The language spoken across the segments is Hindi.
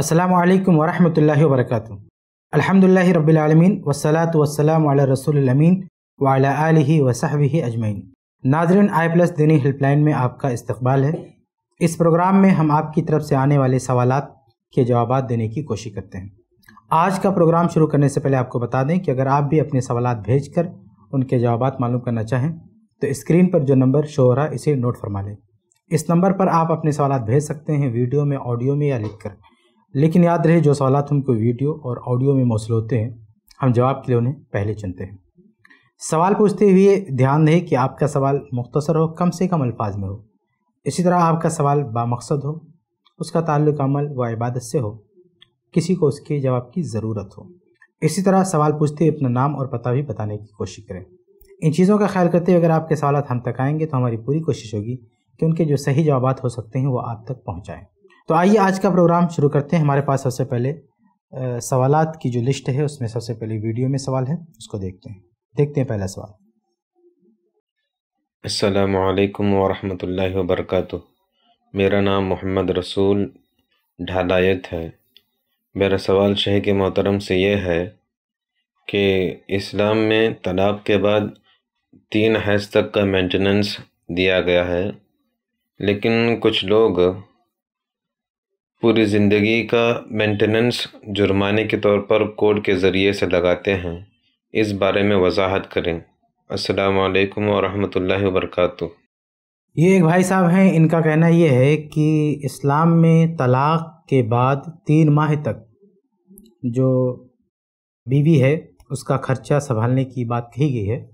असलकम वरहमल वर्क अलहमदिल्ला रबालमीन वसलात वसलाम रसूलमीन वाला आलि अजमैन नाजरन आई प्लस दीनी हेल्पलाइन में आपका इस्तबाल है इस प्रोग्राम में हम आपकी तरफ से आने वाले सवाल के जवाब देने की कोशिश करते हैं आज का प्रोग्राम शुरू करने से पहले आपको बता दें कि अगर आप भी अपने सवाल भेज कर उनके जवाब मालूम करना चाहें तो स्क्रीन पर जो नंबर शो हो रहा है इसे नोट फरमा लें इस नंबर पर आप अपने सवाल भेज सकते हैं वीडियो में ऑडियो में या लिख कर लेकिन याद रहे जो सवाल हमको वीडियो और ऑडियो में मौसू होते हैं हम जवाब के लिए उन्हें पहले चुनते हैं सवाल पूछते हुए ध्यान दें कि आपका सवाल मुख्तसर हो कम से कम अल्फाज में हो इसी तरह आपका सवाल बामकसद हो उसका ताल्लुक अमल व इबादत से हो किसी को उसके जवाब की ज़रूरत हो इसी तरह सवाल पूछते हुए अपना नाम और पता भी बताने की कोशिश करें इन चीज़ों का ख्याल करते हुए अगर आपके सवाल हम तक आएंगे तो हमारी पूरी कोशिश होगी कि उनके जो सही जवाब हो सकते हैं वो आप तक पहुँचाएँ तो आइए आज का प्रोग्राम शुरू करते हैं हमारे पास सबसे पहले सवाल की जो लिस्ट है उसमें सबसे पहले वीडियो में सवाल है उसको देखते हैं देखते हैं पहला सवाल असलकम वरहमल वर्क मेरा नाम मोहम्मद रसूल ढालायत है मेरा सवाल शह के मोहतरम से यह है कि इस्लाम में तलाब के बाद तीन हैज़ तक का मेंटेनेंस दिया गया है लेकिन कुछ लोग पूरी ज़िंदगी का मेंटेनेंस जुर्माने के तौर पर कोड के ज़रिए से लगाते हैं इस बारे में वजाहत करें असलकम वरहमल वर्क ये एक भाई साहब हैं इनका कहना ये है कि इस्लाम में तलाक़ के बाद तीन माह तक जो बीवी है उसका खर्चा संभालने की बात कही गई है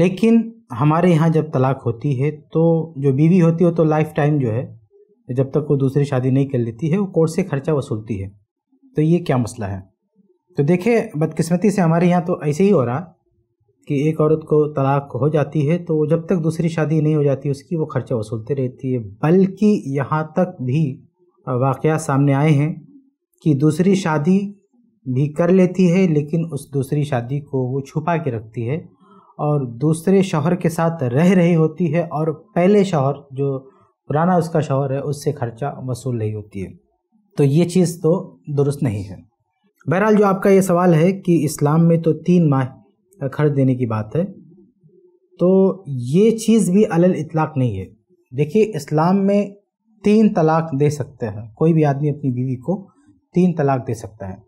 लेकिन हमारे यहाँ जब तलाक होती है तो जो बीवी होती है तो लाइफ टाइम जो है जब तक वो दूसरी शादी नहीं कर लेती है वो कोर्ट से खर्चा वसूलती है तो ये क्या मसला है तो देखिए बदकिस्मती से हमारे यहाँ तो ऐसे ही हो रहा कि एक औरत को तलाक हो जाती है तो जब तक दूसरी शादी नहीं हो जाती उसकी वो खर्चा वसूलते रहती है बल्कि यहाँ तक भी वाक़ सामने आए हैं कि दूसरी शादी भी कर लेती है लेकिन उस दूसरी शादी को वो छुपा के रखती है और दूसरे शोहर के साथ रह रही होती है और पहले शोहर जो पुराना उसका शोहर है उससे खर्चा वसूल नहीं होती है तो ये चीज़ तो दुरुस्त नहीं है बहरहाल जो आपका ये सवाल है कि इस्लाम में तो तीन माह खर्च देने की बात है तो ये चीज़ भी अल इतलाक़ नहीं है देखिए इस्लाम में तीन तलाक दे सकते हैं कोई भी आदमी अपनी बीवी को तीन तलाक दे सकता है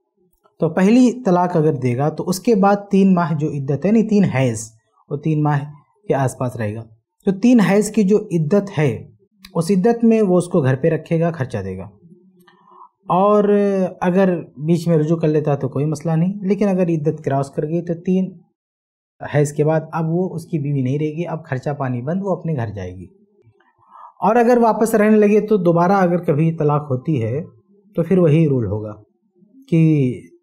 तो पहली तलाक अगर देगा तो उसके बाद तीन माह जो इद्दत है नहीं तीन हैज़ वो तीन माह के आसपास रहेगा तो तीन हैज़ की जो इद्दत है उस इद्दत में वो उसको घर पे रखेगा खर्चा देगा और अगर बीच में रुजू कर लेता तो कोई मसला नहीं लेकिन अगर इद्दत क्रॉस कर गई तो तीन है के बाद अब वो उसकी बीवी नहीं रहेगी अब खर्चा पानी बंद वो अपने घर जाएगी और अगर वापस रहने लगे तो दोबारा अगर कभी तलाक होती है तो फिर वही रूल होगा कि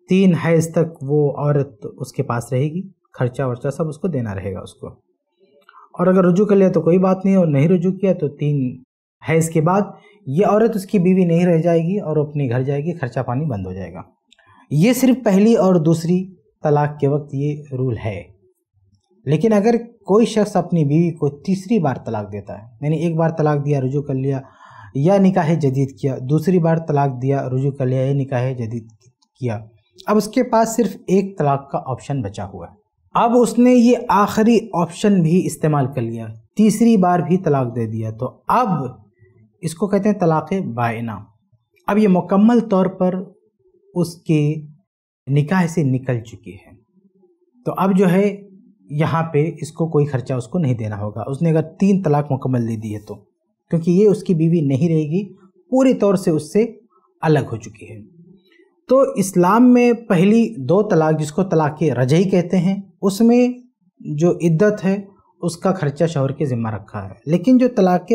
तीन हैज़ तक वो औरत उसके पास रहेगी खर्चा वर्चा सब उसको देना रहेगा उसको और अगर रुजू कर लिया तो कोई बात नहीं और नहीं रुजू किया तो तीन है इसके बाद ये औरत उसकी बीवी नहीं रह जाएगी और अपने घर जाएगी खर्चा पानी बंद हो जाएगा ये सिर्फ पहली और दूसरी तलाक के वक्त ये रूल है लेकिन अगर कोई शख्स अपनी बीवी को तीसरी बार तलाक देता है यानी एक बार तलाक दिया रुजू कर लिया या निकाह जदीद किया दूसरी बार तलाक दिया रुजू कर लिया या निकाह जदीद किया अब उसके पास सिर्फ एक तलाक का ऑप्शन बचा हुआ है अब उसने ये आखिरी ऑप्शन भी इस्तेमाल कर लिया तीसरी बार भी तलाक दे दिया तो अब इसको कहते हैं तलाक़ बाना अब ये मुकम्मल तौर पर उसके निकाह से निकल चुकी है तो अब जो है यहाँ पे इसको कोई खर्चा उसको नहीं देना होगा उसने अगर तीन तलाक मुकम्मल दे दी है तो क्योंकि ये उसकी बीवी नहीं रहेगी पूरी तौर से उससे अलग हो चुकी है तो इस्लाम में पहली दो तलाक जिसको तलाक रजई कहते हैं उसमें जो इद्दत है उसका खर्चा शोहर के ज़िम्मा रखा है लेकिन जो तलाक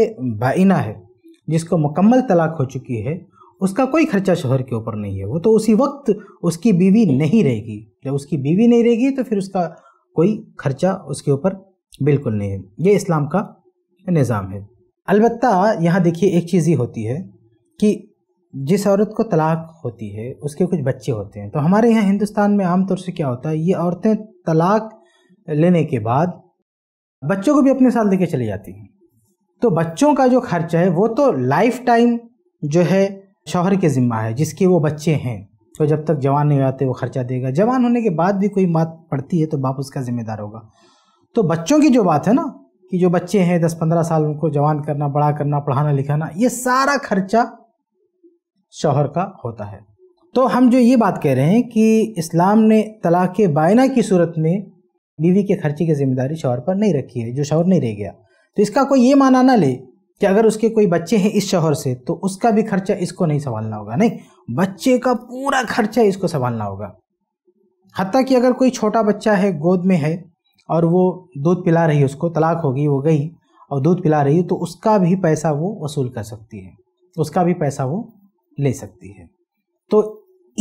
बाइना है जिसको मुकम्मल तलाक हो चुकी है उसका कोई खर्चा शोहर के ऊपर नहीं है वो तो उसी वक्त उसकी बीवी नहीं रहेगी जब उसकी बीवी नहीं रहेगी तो फिर उसका कोई खर्चा उसके ऊपर बिल्कुल नहीं है ये इस्लाम का निज़ाम है अलबत् यहाँ देखिए एक चीज़ ही होती है कि जिस औरत को तलाक होती है उसके कुछ बच्चे होते हैं तो हमारे यहाँ हिंदुस्तान में आमतौर से क्या होता है ये औरतें तलाक लेने के बाद बच्चों को भी अपने साथ लेके चली जाती हैं तो बच्चों का जो खर्चा है वो तो लाइफ टाइम जो है शौहर के ज़िम्मा है जिसके वो बच्चे हैं तो जब तक जवान नहीं आते वो खर्चा देगा जवान होने के बाद भी कोई बात पड़ती है तो बाप उसका ज़िम्मेदार होगा तो बच्चों की जो बात है ना कि जो बच्चे हैं दस पंद्रह साल उनको जवान करना बड़ा करना पढ़ाना लिखाना ये सारा खर्चा शौहर का होता है तो हम जो ये बात कह रहे हैं कि इस्लाम ने तलाक बायना की सूरत में बीवी के खर्चे की जिम्मेदारी शौहर पर नहीं रखी है जो शौहर नहीं रह गया तो इसका कोई ये माना ना ले कि अगर उसके कोई बच्चे हैं इस शोहर से तो उसका भी खर्चा इसको नहीं संभालना होगा नहीं बच्चे का पूरा खर्चा इसको संभालना होगा हती कि अगर कोई छोटा बच्चा है गोद में है और वो दूध पिला रही है उसको तलाक होगी वो गई और दूध पिला रही है तो उसका भी पैसा वो वसूल कर सकती है उसका भी पैसा वो ले सकती है तो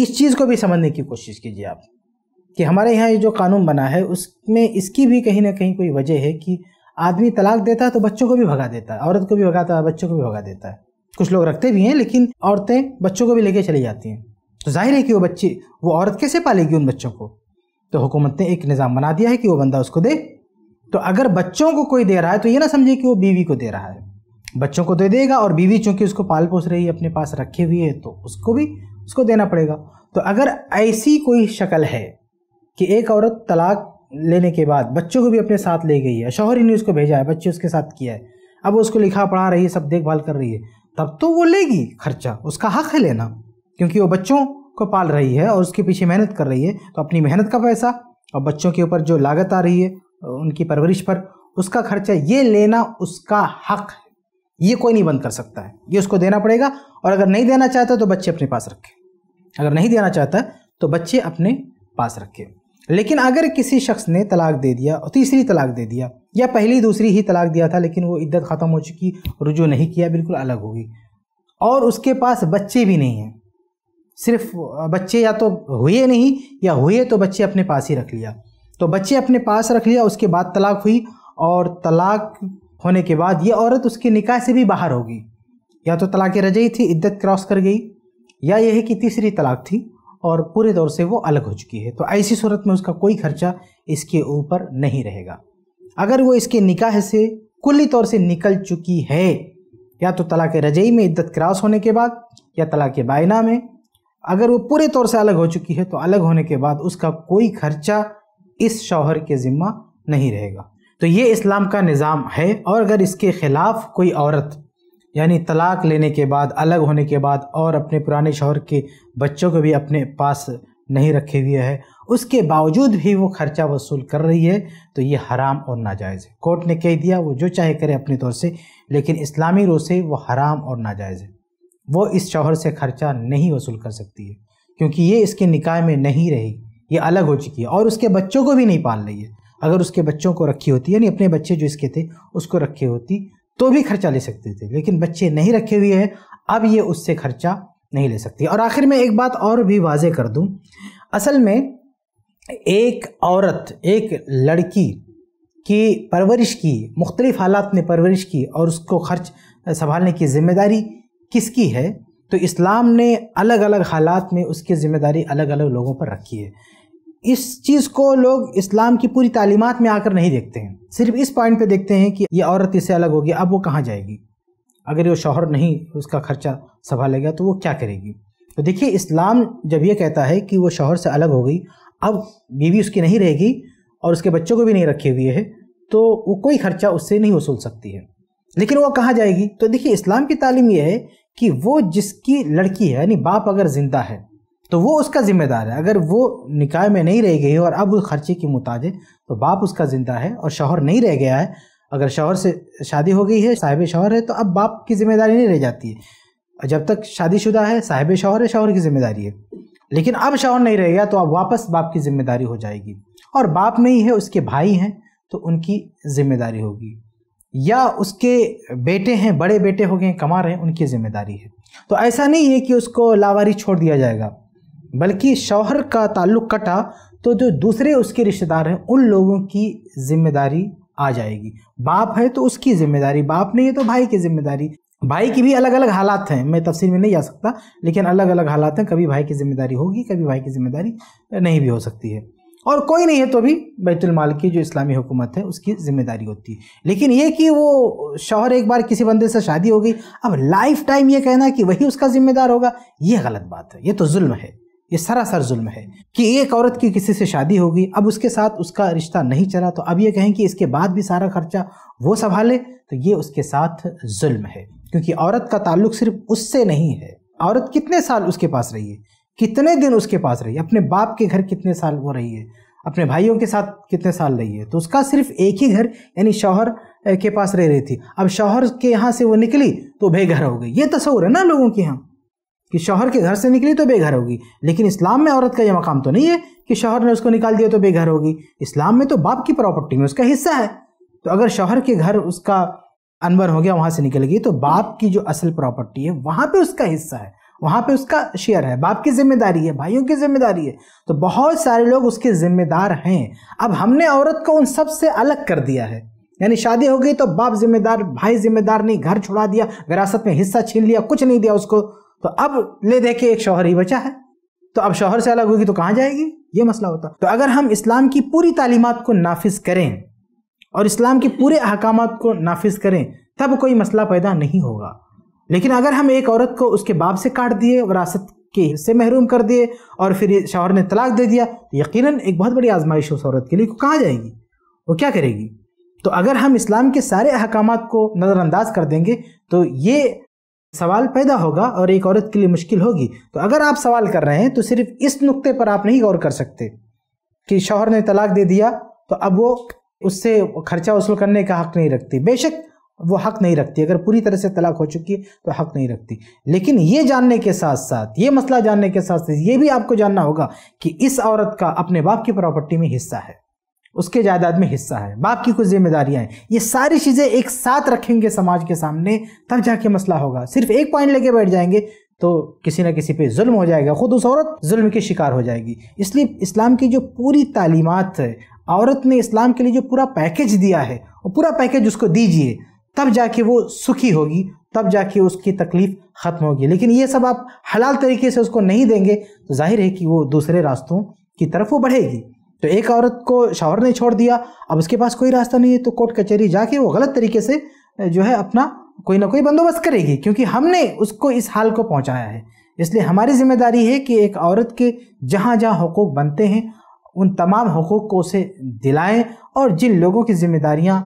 इस चीज़ को भी समझने की कोशिश कीजिए आप कि हमारे यहाँ ये जो कानून बना है उसमें इसकी भी कहीं ना कहीं कोई वजह है कि आदमी तलाक देता है तो बच्चों को भी भगा देता है औरत को भी भगाता है बच्चों को भी भगा देता है कुछ लोग रखते भी हैं लेकिन औरतें बच्चों को भी लेके चली जाती हैं तो जाहिर है कि वो बच्ची वो औरत कैसे पालेगी उन बच्चों को तो हुकूमत ने एक निज़ाम बना दिया है कि वो बंदा उसको दे तो अगर बच्चों को कोई दे रहा है तो ये ना समझे कि वो बीवी को दे रहा है बच्चों को दे तो देगा और बीवी चूँकि उसको पाल पोस रही है अपने पास रखे हुए है तो उसको भी उसको देना पड़ेगा तो अगर ऐसी कोई शक्ल है कि एक औरत तलाक लेने के बाद बच्चों को भी अपने साथ ले गई है शौहरी ने उसको भेजा है बच्चे उसके साथ किया है अब उसको लिखा पढ़ा रही है सब देखभाल कर रही है तब तो वो लेगी खर्चा उसका हक है लेना क्योंकि वो बच्चों को पाल रही है और उसके पीछे मेहनत कर रही है तो अपनी मेहनत का पैसा और बच्चों के ऊपर जो लागत आ रही है उनकी परवरिश पर उसका खर्चा ये लेना उसका हक है ये कोई नहीं बंद कर सकता है ये उसको देना पड़ेगा और अगर नहीं देना चाहता तो बच्चे अपने पास रखें अगर नहीं देना चाहता तो बच्चे अपने पास रखें लेकिन अगर किसी शख्स ने तलाक दे दिया और तीसरी तलाक दे दिया या पहली दूसरी ही तलाक दिया था लेकिन वो इद्दत ख़त्म हो चुकी रुजू नहीं किया बिल्कुल अलग होगी और उसके पास बच्चे भी नहीं हैं सिर्फ बच्चे या तो हुए नहीं या हुए तो बच्चे अपने पास ही रख लिया तो बच्चे अपने पास रख लिया उसके बाद तलाक हुई और तलाक होने के बाद ये औरत उसके निकाह से भी बाहर होगी या तो तलाक रजई थी इद्दत क्रॉस कर गई या यह कि तीसरी तलाक थी और पूरे दौर से वो अलग हो चुकी है तो ऐसी सूरत में उसका कोई खर्चा इसके ऊपर नहीं रहेगा अगर वो इसके निकाह से कुल्ली तौर से निकल चुकी है या तो तलाक रजई में इद्दत क्रॉस होने के बाद या तलाक बायना में अगर वो पूरे तौर से अलग हो चुकी है तो अलग होने के बाद उसका कोई खर्चा इस शौहर के ज़िम्मा नहीं रहेगा तो ये इस्लाम का निज़ाम है और अगर इसके ख़िलाफ़ कोई औरत यानी तलाक लेने के बाद अलग होने के बाद और अपने पुराने शौहर के बच्चों को भी अपने पास नहीं रखे हुए है उसके बावजूद भी वो खर्चा वसूल कर रही है तो ये हराम और नाजायज़ है कोर्ट ने कह दिया वो जो चाहे करे अपने तौर से लेकिन इस्लामी रोज से वो हराम और नाजायज़ है वो इस शौहर से खर्चा नहीं वसूल कर सकती है क्योंकि ये इसके निकाय में नहीं रही ये अलग हो चुकी है और उसके बच्चों को भी नहीं पाल रही है अगर उसके बच्चों को रखी होती यानी अपने बच्चे जो इसके थे उसको रखी होती तो भी खर्चा ले सकते थे लेकिन बच्चे नहीं रखे हुए हैं अब ये उससे खर्चा नहीं ले सकती और आखिर में एक बात और भी वाजे कर दूं असल में एक औरत एक लड़की की परवरिश की मुख्तलिफ़ हालात में परवरिश की और उसको खर्च संभालने की ज़िम्मेदारी किसकी है तो इस्लाम ने अलग अलग हालात में उसकी ज़िम्मेदारी अलग अलग लोगों पर रखी है इस चीज़ को लोग इस्लाम की पूरी तालीमत में आकर नहीं देखते हैं सिर्फ इस पॉइंट पे देखते हैं कि ये औरत इससे अलग होगी अब वो कहाँ जाएगी अगर वो शौहर नहीं उसका खर्चा संभालेगा तो वो क्या करेगी तो देखिए इस्लाम जब ये कहता है कि वो शौहर से अलग हो गई अब बीवी उसकी नहीं रहेगी और उसके बच्चों को भी नहीं रखे हुए है तो वो कोई खर्चा उससे नहीं वसूल सकती है लेकिन वो कहाँ जाएगी तो देखिए इस्लाम की तालीम यह है कि वो जिसकी लड़की है यानी बाप अगर ज़िंदा है तो वो उसका ज़िम्मेदार है अगर वो निकाय में नहीं रह गई और अब उस खर्चे की मुताज है तो बाप उसका ज़िंदा है और शोहर नहीं रह गया है अगर शोहर से शादी हो गई है साहिब शोहर है तो अब बाप की ज़िम्मेदारी नहीं रह जाती है जब तक शादीशुदा है साहिब शोहर है शोहर की ज़िम्मेदारी है लेकिन अब शोहर नहीं रह गया तो अब वापस बाप की ज़िम्मेदारी हो जाएगी और बाप नहीं है उसके भाई हैं तो उनकी ज़िम्मेदारी होगी या उसके बेटे हैं बड़े बेटे हो गए कमा रहे हैं उनकी ज़िम्मेदारी है तो ऐसा नहीं है कि उसको लावारी छोड़ दिया जाएगा बल्कि शौहर का ताल्लुक़ कटा तो जो दूसरे उसके रिश्तेदार हैं उन लोगों की जिम्मेदारी आ जाएगी बाप है तो उसकी जिम्मेदारी बाप नहीं है तो भाई की जिम्मेदारी भाई की भी अलग अलग हालात हैं मैं तफसील में नहीं आ सकता लेकिन अलग अलग हालात हैं कभी भाई की जिम्मेदारी होगी कभी भाई की जिम्मेदारी नहीं भी हो सकती है और कोई नहीं है तो भी बैतुलमाल की जो इस्लामी हुकूमत है उसकी जिम्मेदारी होती है लेकिन ये कि वो शौहर एक बार किसी बंदे से शादी हो गई अब लाइफ टाइम ये कहना कि वही उसका जिम्मेदार होगा ये गलत बात है ये तो जुल्म है ये सरासर जुल्म है कि एक औरत की किसी से शादी होगी अब उसके साथ उसका रिश्ता नहीं चला तो अब ये कहें कि इसके बाद भी सारा खर्चा वो संभाले तो ये उसके साथ जुल्म है क्योंकि औरत का ताल्लुक सिर्फ उससे नहीं है औरत कितने साल उसके पास रही है कितने दिन उसके पास रही है अपने बाप के घर कितने साल वो रही है अपने भाइयों के साथ कितने साल रही है तो उसका सिर्फ एक ही घर यानी शौहर के पास रह रही थी अब शौहर के यहाँ से वो निकली तो बेघर हो गई ये तस्वर है ना लोगों के यहाँ कि शौहर के घर से निकली तो बेघर होगी लेकिन इस्लाम में औरत का यह मकाम तो नहीं है कि शौहर ने उसको निकाल दिया तो बेघर होगी इस्लाम में तो बाप की प्रॉपर्टी में उसका हिस्सा है तो अगर शौहर के घर उसका अनबन हो गया वहाँ से निकल गई तो बाप की जो असल प्रॉपर्टी है वहाँ पर उसका हिस्सा है वहाँ पर उसका शेयर है बाप की जिम्मेदारी है भाइयों की जिम्मेदारी है तो बहुत सारे लोग उसके जिम्मेदार हैं अब हमने औरत को उन सब से अलग कर दिया है यानी शादी हो गई तो बाप जिम्मेदार भाई जिम्मेदार नहीं घर छुड़ा दिया विरासत में हिस्सा छीन लिया कुछ नहीं दिया उसको तो अब ले दे के एक शौहर ही बचा है तो अब शौहर से अलग होगी तो कहाँ जाएगी ये मसला होता तो अगर हम इस्लाम की पूरी तालीमत को नाफिज करें और इस्लाम के पूरे अहकाम को नाफिज करें तब कोई मसला पैदा नहीं होगा लेकिन अगर हम एक औरत को उसके बाप से काट दिए वरासत के हिस्से महरूम कर दिए और फिर शौहर ने तलाक दे दिया तो यकीनन एक बहुत बड़ी आजमाइश उस औरत के लिए को कहाँ जाएगी वो क्या करेगी तो अगर हम इस्लाम के सारे अहकाम को नज़रअंदाज कर देंगे तो ये सवाल पैदा होगा और एक औरत के लिए मुश्किल होगी तो अगर आप सवाल कर रहे हैं तो सिर्फ इस नुक्ते पर आप नहीं गौर कर सकते कि शौहर ने तलाक दे दिया तो अब वो उससे खर्चा वसूल करने का हक नहीं रखती बेशक वो हक नहीं रखती अगर पूरी तरह से तलाक हो चुकी है तो हक नहीं रखती लेकिन ये जानने के साथ साथ ये मसला जानने के साथ साथ ये भी आपको जानना होगा कि इस औरत का अपने बाप की प्रॉपर्टी में हिस्सा है उसके जायदाद में हिस्सा है बाप की कुछ जिम्मेदारियां हैं ये सारी चीज़ें एक साथ रखेंगे समाज के सामने तब जाके मसला होगा सिर्फ एक पॉइंट लेके बैठ जाएंगे तो किसी ना किसी पे जुल्म हो जाएगा ख़ुद उस औरत जुल्म की शिकार हो जाएगी इसलिए इस्लाम की जो पूरी तालीमत है औरत ने इस्लाम के लिए जो पूरा पैकेज दिया है और पूरा पैकेज उसको दीजिए तब जाके वो सुखी होगी तब जाके उसकी तकलीफ़ ख़त्म होगी लेकिन ये सब आप हलाल तरीके से उसको नहीं देंगे तो जाहिर है कि वो दूसरे रास्तों की तरफ वो बढ़ेगी तो एक औरत को शावर ने छोड़ दिया अब उसके पास कोई रास्ता नहीं है तो कोर्ट कचहरी जाके वो गलत तरीके से जो है अपना कोई ना कोई बंदोबस्त करेगी क्योंकि हमने उसको इस हाल को पहुंचाया है इसलिए हमारी जिम्मेदारी है कि एक औरत के जहाँ जहाँ हकूक़ बनते हैं उन तमाम हकूक़ को उसे दिलाएं और जिन लोगों की जिम्मेदारियाँ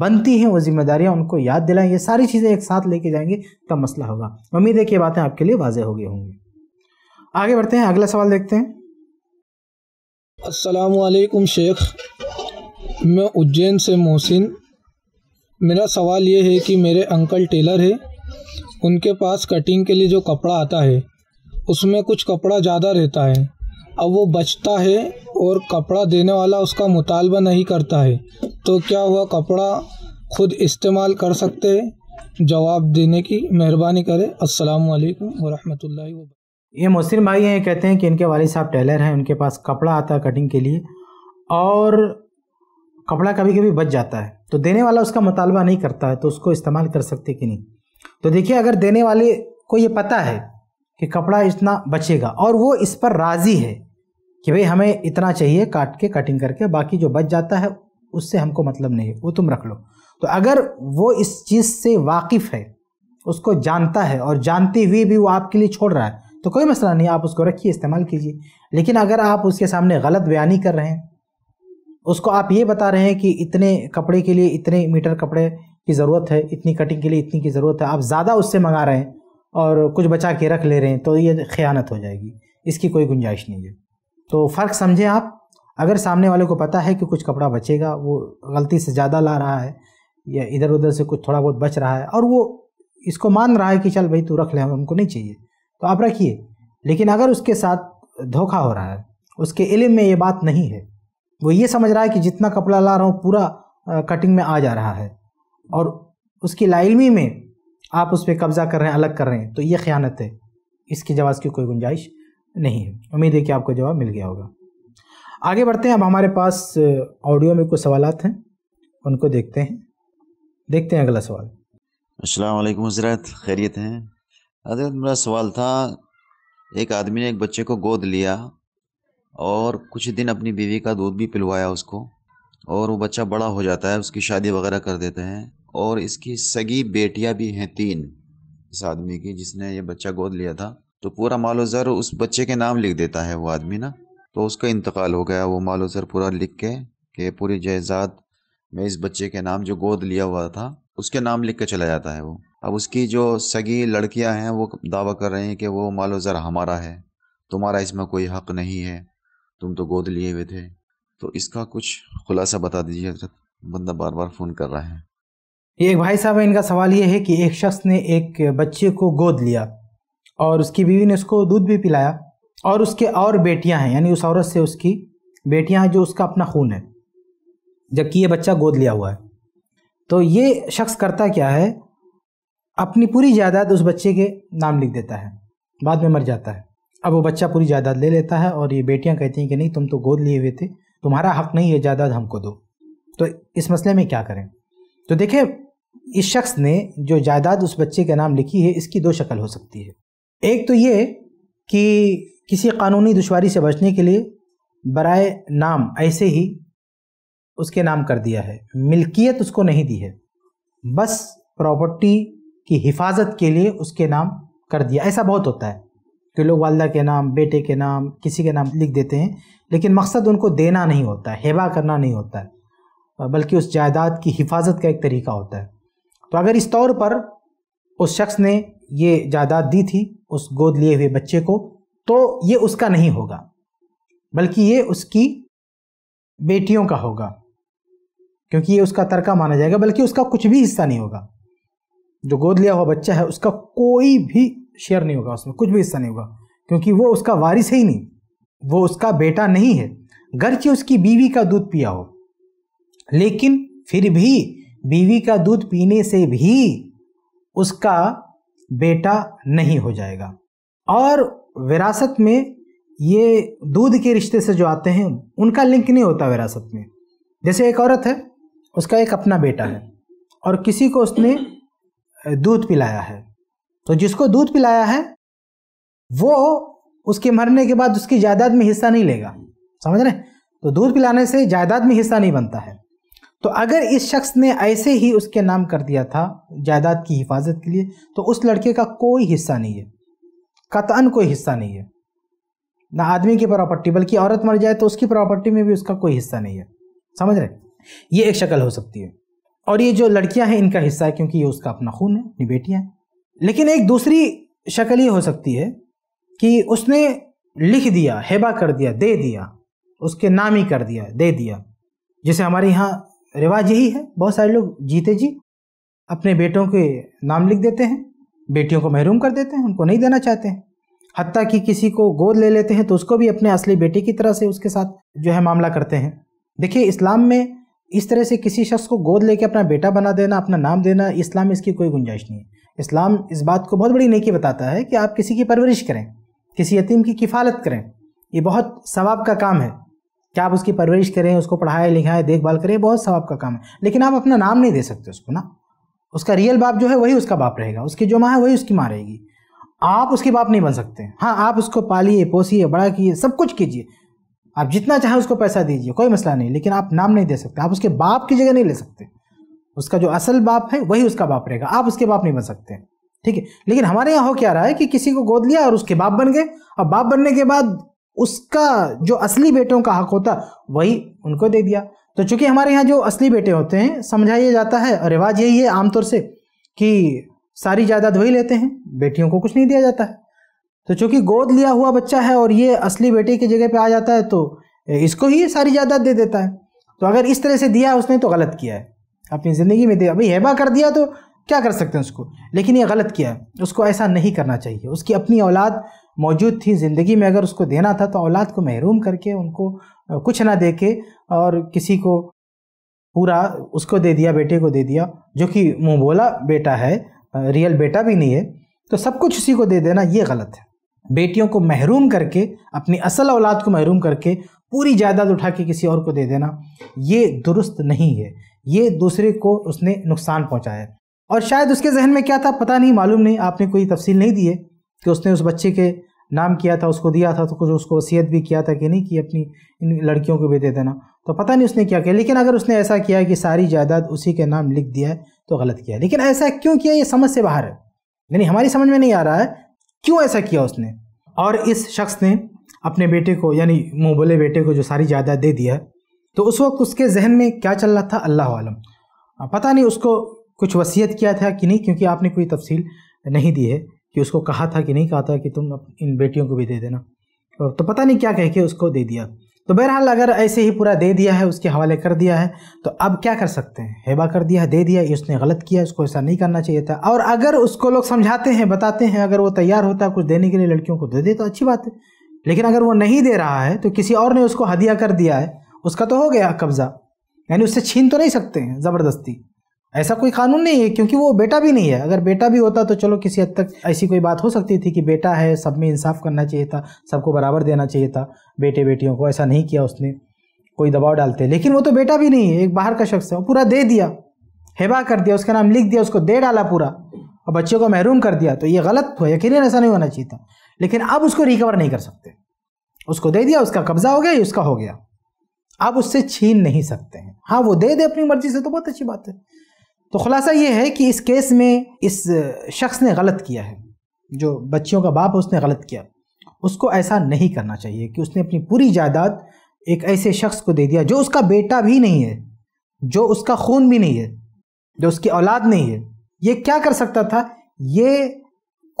बनती हैं वो जिम्मेदारियाँ उनको याद दिलाएं ये सारी चीज़ें एक साथ लेके जाएंगे तब मसला होगा उम्मीद है कि बातें आपके लिए वाजह हो गई होंगी आगे बढ़ते हैं अगला सवाल देखते हैं असलकुम शेख मैं उज्जैन से मोहसिन मेरा सवाल ये है कि मेरे अंकल टेलर है उनके पास कटिंग के लिए जो कपड़ा आता है उसमें कुछ कपड़ा ज़्यादा रहता है अब वो बचता है और कपड़ा देने वाला उसका मुतालबा नहीं करता है तो क्या हुआ कपड़ा खुद इस्तेमाल कर सकते हैं जवाब देने की मेहरबानी करें असलकम वरहमल वर्क ये मोहसिन भाई हैं कहते हैं कि इनके वाले साहब टेलर हैं उनके पास कपड़ा आता है कटिंग के लिए और कपड़ा कभी कभी बच जाता है तो देने वाला उसका मुतालबा नहीं करता है तो उसको इस्तेमाल कर सकते कि नहीं तो देखिए अगर देने वाले को ये पता है कि कपड़ा इतना बचेगा और वो इस पर राज़ी है कि भाई हमें इतना चाहिए काट के कटिंग करके बाकी जो बच जाता है उससे हमको मतलब नहीं है वो तुम रख लो तो अगर वो इस चीज़ से वाकिफ़ है उसको जानता है और जानते हुए भी वो आपके लिए छोड़ रहा है तो कोई मसला नहीं आप उसको रखिए इस्तेमाल कीजिए लेकिन अगर आप उसके सामने गलत बयानी कर रहे हैं उसको आप ये बता रहे हैं कि इतने कपड़े के लिए इतने मीटर कपड़े की ज़रूरत है इतनी कटिंग के लिए इतनी की ज़रूरत है आप ज़्यादा उससे मंगा रहे हैं और कुछ बचा के रख ले रहे हैं तो ये ख़यानत हो जाएगी इसकी कोई गुंजाइश नहीं है तो फ़र्क समझें आप अगर सामने वाले को पता है कि कुछ कपड़ा बचेगा वो गलती से ज़्यादा ला रहा है या इधर उधर से कुछ थोड़ा बहुत बच रहा है और वो इसको मान रहा है कि चल भाई तू रख ले हमको नहीं चाहिए तो आप रखिए लेकिन अगर उसके साथ धोखा हो रहा है उसके इलम में ये बात नहीं है वो ये समझ रहा है कि जितना कपड़ा ला रहा हूँ पूरा कटिंग में आ जा रहा है और उसकी लाइलमी में आप उस पर कब्ज़ा कर रहे हैं अलग कर रहे हैं तो ये ख़यानत है इसकी जवाब की कोई गुंजाइश नहीं है उम्मीद है कि आपको जवाब मिल गया होगा आगे बढ़ते हैं अब हमारे पास ऑडियो में कुछ सवाल हैं उनको देखते हैं देखते हैं अगला सवाल असलम हजरात खैरियत हैं हजरत मेरा सवाल था एक आदमी ने एक बच्चे को गोद लिया और कुछ दिन अपनी बीवी का दूध भी पिलवाया उसको और वो बच्चा बड़ा हो जाता है उसकी शादी वगैरह कर देते हैं और इसकी सगी बेटियां भी हैं तीन इस आदमी की जिसने ये बच्चा गोद लिया था तो पूरा मालो ज़र उस बच्चे के नाम लिख देता है वो आदमी ना तो उसका इंतकाल हो गया वो मालो ज़र पूरा लिख के कि पूरी जायदाद में इस बच्चे के नाम जो गोद लिया हुआ था उसके नाम लिख के चला जाता है वो अब उसकी जो सगी लड़कियां हैं वो दावा कर रही हैं कि वो मालो ज़र हमारा है तुम्हारा इसमें कोई हक नहीं है तुम तो गोद लिए हुए थे तो इसका कुछ खुलासा बता दीजिए हजरत बंदा बार बार फ़ोन कर रहा है एक भाई साहब इनका सवाल ये है कि एक शख्स ने एक बच्चे को गोद लिया और उसकी बीवी ने उसको दूध भी पिलाया और उसके और बेटियां हैं यानी उस औरत से उसकी बेटियां हैं जो उसका अपना खून है जबकि ये बच्चा गोद लिया हुआ है तो ये शख्स करता क्या है अपनी पूरी जायदाद उस बच्चे के नाम लिख देता है बाद में मर जाता है अब वो बच्चा पूरी जायदाद ले लेता है और ये बेटियाँ कहती हैं कि नहीं तुम तो गोद लिए हुए थे तुम्हारा हक नहीं है जायदाद हमको दो तो इस मसले में क्या करें तो देखिए इस शख्स ने जो जायदाद उस बच्चे के नाम लिखी है इसकी दो शक्ल हो सकती है एक तो ये कि किसी कानूनी दुशारी से बचने के लिए बरए नाम ऐसे ही उसके नाम कर दिया है मिल्कियत उसको नहीं दी है बस प्रॉपर्टी की हिफाजत के लिए उसके नाम कर दिया ऐसा बहुत होता है कि लोग वालदा के नाम बेटे के नाम किसी के नाम लिख देते हैं लेकिन मकसद उनको देना नहीं होता है हेवा करना नहीं होता है बल्कि उस जायदाद की हिफाजत का एक तरीका होता है तो अगर इस तौर पर उस शख्स ने ये जायदाद दी थी उस गोद लिए हुए बच्चे को तो ये उसका नहीं होगा बल्कि ये उसकी बेटियों का होगा क्योंकि ये उसका तरका माना जाएगा बल्कि उसका कुछ भी हिस्सा नहीं होगा जो गोद लिया हुआ बच्चा है उसका कोई भी शेयर नहीं होगा उसमें कुछ भी हिस्सा नहीं होगा क्योंकि वो उसका वारिस ही नहीं वो उसका बेटा नहीं है घर के उसकी बीवी का दूध पिया हो लेकिन फिर भी बीवी का दूध पीने से भी उसका बेटा नहीं हो जाएगा और विरासत में ये दूध के रिश्ते से जो आते हैं उनका लिंक नहीं होता विरासत में जैसे एक औरत है उसका एक अपना बेटा है और किसी को उसने दूध पिलाया है तो जिसको दूध पिलाया है वो उसके मरने के बाद उसकी जायदाद में हिस्सा नहीं लेगा समझ रहे तो दूध पिलाने से जायदाद में हिस्सा नहीं बनता है तो अगर इस शख्स ने ऐसे ही उसके नाम कर दिया था जायदाद की हिफाजत के लिए तो उस लड़के का कोई हिस्सा नहीं है कतअन कोई हिस्सा नहीं है ना आदमी की प्रॉपर्टी बल्कि औरत मर जाए तो उसकी प्रॉपर्टी में भी उसका कोई हिस्सा नहीं है समझ रहे ये एक शक्ल हो सकती है और ये जो लड़कियां हैं इनका हिस्सा है क्योंकि ये उसका अपना खून है अपनी बेटियां हैं लेकिन एक दूसरी शक्ल ये हो सकती है कि उसने लिख दिया हेबा कर दिया दे दिया उसके नाम ही कर दिया दे दिया जैसे हमारे यहाँ रिवाज यही है बहुत सारे लोग जीते जी अपने बेटों के नाम लिख देते हैं बेटियों को महरूम कर देते हैं उनको नहीं देना चाहते हैं हती कि किसी को गोद ले लेते हैं तो उसको भी अपने असली बेटे की तरह से उसके साथ जो है मामला करते हैं देखिए इस्लाम में इस तरह से किसी शख्स को गोद लेके अपना बेटा बना देना अपना नाम देना इस्लाम इसकी कोई गुंजाइश नहीं है इस्लाम इस बात को बहुत बड़ी नेकी बताता है कि आप किसी की परवरिश करें किसी यतीम की किफ़ालत करें ये बहुत सवाब का काम है क्या आप उसकी परवरिश करें उसको पढ़ाएं लिखाएं देखभाल करें बहुत सवाब का काम है लेकिन आप अपना नाम नहीं दे सकते उसको ना उसका रियल बाप जो है वही उसका बाप रहेगा उसकी जो माँ है वही उसकी माँ रहेगी आप उसके बाप नहीं बन सकते हाँ आप उसको पालिए पोसिए बड़ा कीजिए सब कुछ कीजिए आप जितना चाहें उसको पैसा दीजिए कोई मसला नहीं लेकिन आप नाम नहीं दे सकते आप उसके बाप की जगह नहीं ले सकते उसका जो असल बाप है वही उसका बाप रहेगा आप उसके बाप नहीं बन सकते ठीक है लेकिन हमारे यहाँ हो क्या रहा है कि किसी को गोद लिया और उसके बाप बन गए और बाप बनने के बाद उसका जो असली बेटों का हक होता वही उनको दे दिया तो चूंकि हमारे यहाँ जो असली बेटे होते हैं समझाया जाता है और रिवाज यही है आमतौर से कि सारी जायदाद वही लेते हैं बेटियों को कुछ नहीं दिया जाता है तो चूंकि गोद लिया हुआ बच्चा है और ये असली बेटे की जगह पे आ जाता है तो इसको ही सारी जायदाद दे देता है तो अगर इस तरह से दिया उसने तो गलत किया है अपनी ज़िंदगी में दिया भाई हेबा कर दिया तो क्या कर सकते हैं उसको लेकिन ये गलत किया है उसको ऐसा नहीं करना चाहिए उसकी अपनी औलाद मौजूद थी ज़िंदगी में अगर उसको देना था तो औलाद को महरूम करके उनको कुछ ना दे के और किसी को पूरा उसको दे दिया बेटे को दे दिया जो कि मुँह बोला बेटा है रियल बेटा भी नहीं है तो सब कुछ उसी को दे देना ये गलत है बेटियों को महरूम करके अपनी असल औलाद को महरूम करके पूरी जायदाद उठा के किसी और को दे देना ये दुरुस्त नहीं है ये दूसरे को उसने नुकसान पहुंचाया और शायद उसके जहन में क्या था पता नहीं मालूम नहीं आपने कोई तफसील नहीं दी है कि उसने उस बच्चे के नाम किया था उसको दिया था तो कुछ उसको वसीयत भी किया था कि नहीं कि अपनी इन लड़कियों को भी दे देना तो पता नहीं उसने क्या किया लेकिन अगर उसने ऐसा किया कि सारी जायदाद उसी के नाम लिख दिया है तो गलत किया लेकिन ऐसा क्यों किया ये समझ से बाहर है यानी हमारी समझ में नहीं आ रहा है क्यों ऐसा किया उसने और इस शख्स ने अपने बेटे को यानी बोले बेटे को जो सारी जायदाद दे दिया तो उस वक्त उसके जहन में क्या चल रहा था अल्लाह आलम पता नहीं उसको कुछ वसीयत किया था कि नहीं क्योंकि आपने कोई तफसील नहीं दी है कि उसको कहा था कि नहीं कहा था कि तुम इन बेटियों को भी दे देना तो पता नहीं क्या कह के उसको दे दिया तो बहरहाल अगर ऐसे ही पूरा दे दिया है उसके हवाले कर दिया है तो अब क्या कर सकते हैं हेबा कर दिया दे दिया उसने गलत किया उसको ऐसा नहीं करना चाहिए था और अगर उसको लोग समझाते हैं बताते हैं अगर वो तैयार होता है कुछ देने के लिए लड़कियों को दे दे तो अच्छी बात है लेकिन अगर वो नहीं दे रहा है तो किसी और ने उसको हदिया कर दिया है उसका तो हो गया कब्ज़ा यानी उससे छीन तो नहीं सकते हैं ज़बरदस्ती ऐसा कोई कानून नहीं है क्योंकि वो बेटा भी नहीं है अगर बेटा भी होता तो चलो किसी हद तक ऐसी कोई बात हो सकती थी कि बेटा है सब में इंसाफ करना चाहिए था सबको बराबर देना चाहिए था बेटे बेटियों को ऐसा नहीं किया उसने कोई दबाव डालते लेकिन वो तो बेटा भी नहीं है एक बाहर का शख्स है वो पूरा दे दिया हेबा कर दिया उसका नाम लिख दिया उसको दे डाला पूरा और बच्चे को महरूम कर दिया तो ये गलत हो यकीन ऐसा नहीं होना चाहिए था लेकिन अब उसको रिकवर नहीं कर सकते उसको दे दिया उसका कब्जा हो गया उसका हो गया आप उससे छीन नहीं सकते हैं हाँ वो दे दे अपनी मर्जी से तो बहुत अच्छी बात है तो खुलासा ये है कि इस केस में इस शख्स ने गलत किया है जो बच्चियों का बाप उसने गलत किया उसको ऐसा नहीं करना चाहिए कि उसने अपनी पूरी जायदाद एक ऐसे शख्स को दे दिया जो उसका बेटा भी नहीं है जो उसका खून भी नहीं है जो उसकी औलाद नहीं है ये क्या कर सकता था ये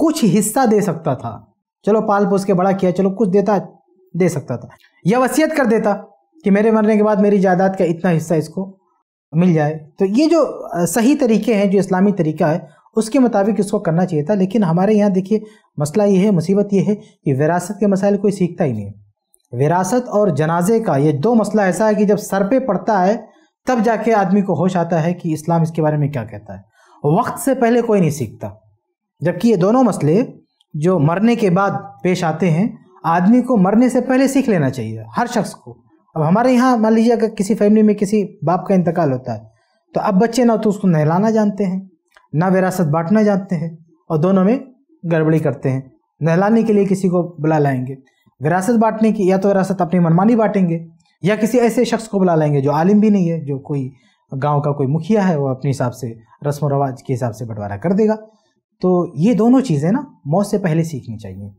कुछ हिस्सा दे सकता था चलो पाल पोस के बड़ा किया चलो कुछ देता दे सकता था या वसीयत कर देता कि मेरे मरने के बाद मेरी जायदाद का इतना हिस्सा इसको मिल जाए तो ये जो सही तरीके हैं जो इस्लामी तरीका है उसके मुताबिक इसको करना चाहिए था लेकिन हमारे यहाँ देखिए मसला ये है मुसीबत ये है कि विरासत के मसाइल कोई सीखता ही नहीं विरासत और जनाजे का ये दो मसला ऐसा है कि जब सर पे पड़ता है तब जाके आदमी को होश आता है कि इस्लाम इसके बारे में क्या कहता है वक्त से पहले कोई नहीं सीखता जबकि ये दोनों मसले जो मरने के बाद पेश आते हैं आदमी को मरने से पहले सीख लेना चाहिए हर शख्स को अब हमारे यहाँ मान लीजिए अगर किसी फैमिली में किसी बाप का इंतकाल होता है तो अब बच्चे ना तो उसको नहलाना जानते हैं ना विरासत बांटना जानते हैं और दोनों में गड़बड़ी करते हैं नहलाने के लिए किसी को बुला लाएंगे विरासत बांटने की या तो विरासत अपनी मनमानी बांटेंगे या किसी ऐसे शख्स को बुला लाएंगे जो आलिम भी नहीं है जो कोई गांव का कोई मुखिया है वो अपने हिसाब से रस्म रवाज के हिसाब से बंटवारा कर देगा तो ये दोनों चीज़ें ना मौत से पहले सीखनी चाहिए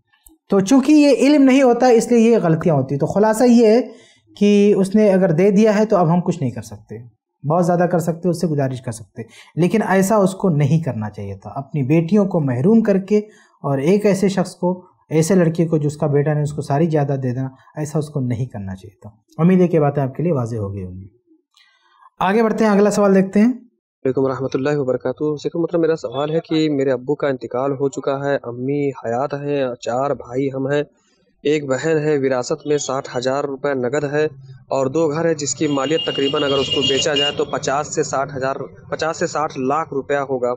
तो चूंकि ये इल्म नहीं होता इसलिए ये गलतियाँ होती तो खुलासा ये है कि उसने अगर दे दिया है तो अब हम कुछ नहीं कर सकते बहुत ज़्यादा कर सकते उससे गुजारिश कर सकते लेकिन ऐसा उसको नहीं करना चाहिए था अपनी बेटियों को महरूम करके और एक ऐसे शख्स को ऐसे लड़के को जो उसका बेटा ने उसको सारी ज़्यादा दे देना ऐसा उसको नहीं करना चाहिए था उम्मीद है कि बातें आपके लिए वाजे हो गई होंगी आगे बढ़ते हैं अगला सवाल देखते हैं वालेकुम रहमतुल्लाहि वबरकत मतलब मेरा सवाल है कि मेरे अबू का इंतकाल हो चुका है अम्मी हयात हैं चार भाई हम हैं एक बहन है विरासत में साठ हज़ार रुपये नकद है और दो घर है जिसकी मालियत तकरीबन अगर उसको बेचा जाए तो पचास से साठ हज़ार पचास से साठ लाख रुपया होगा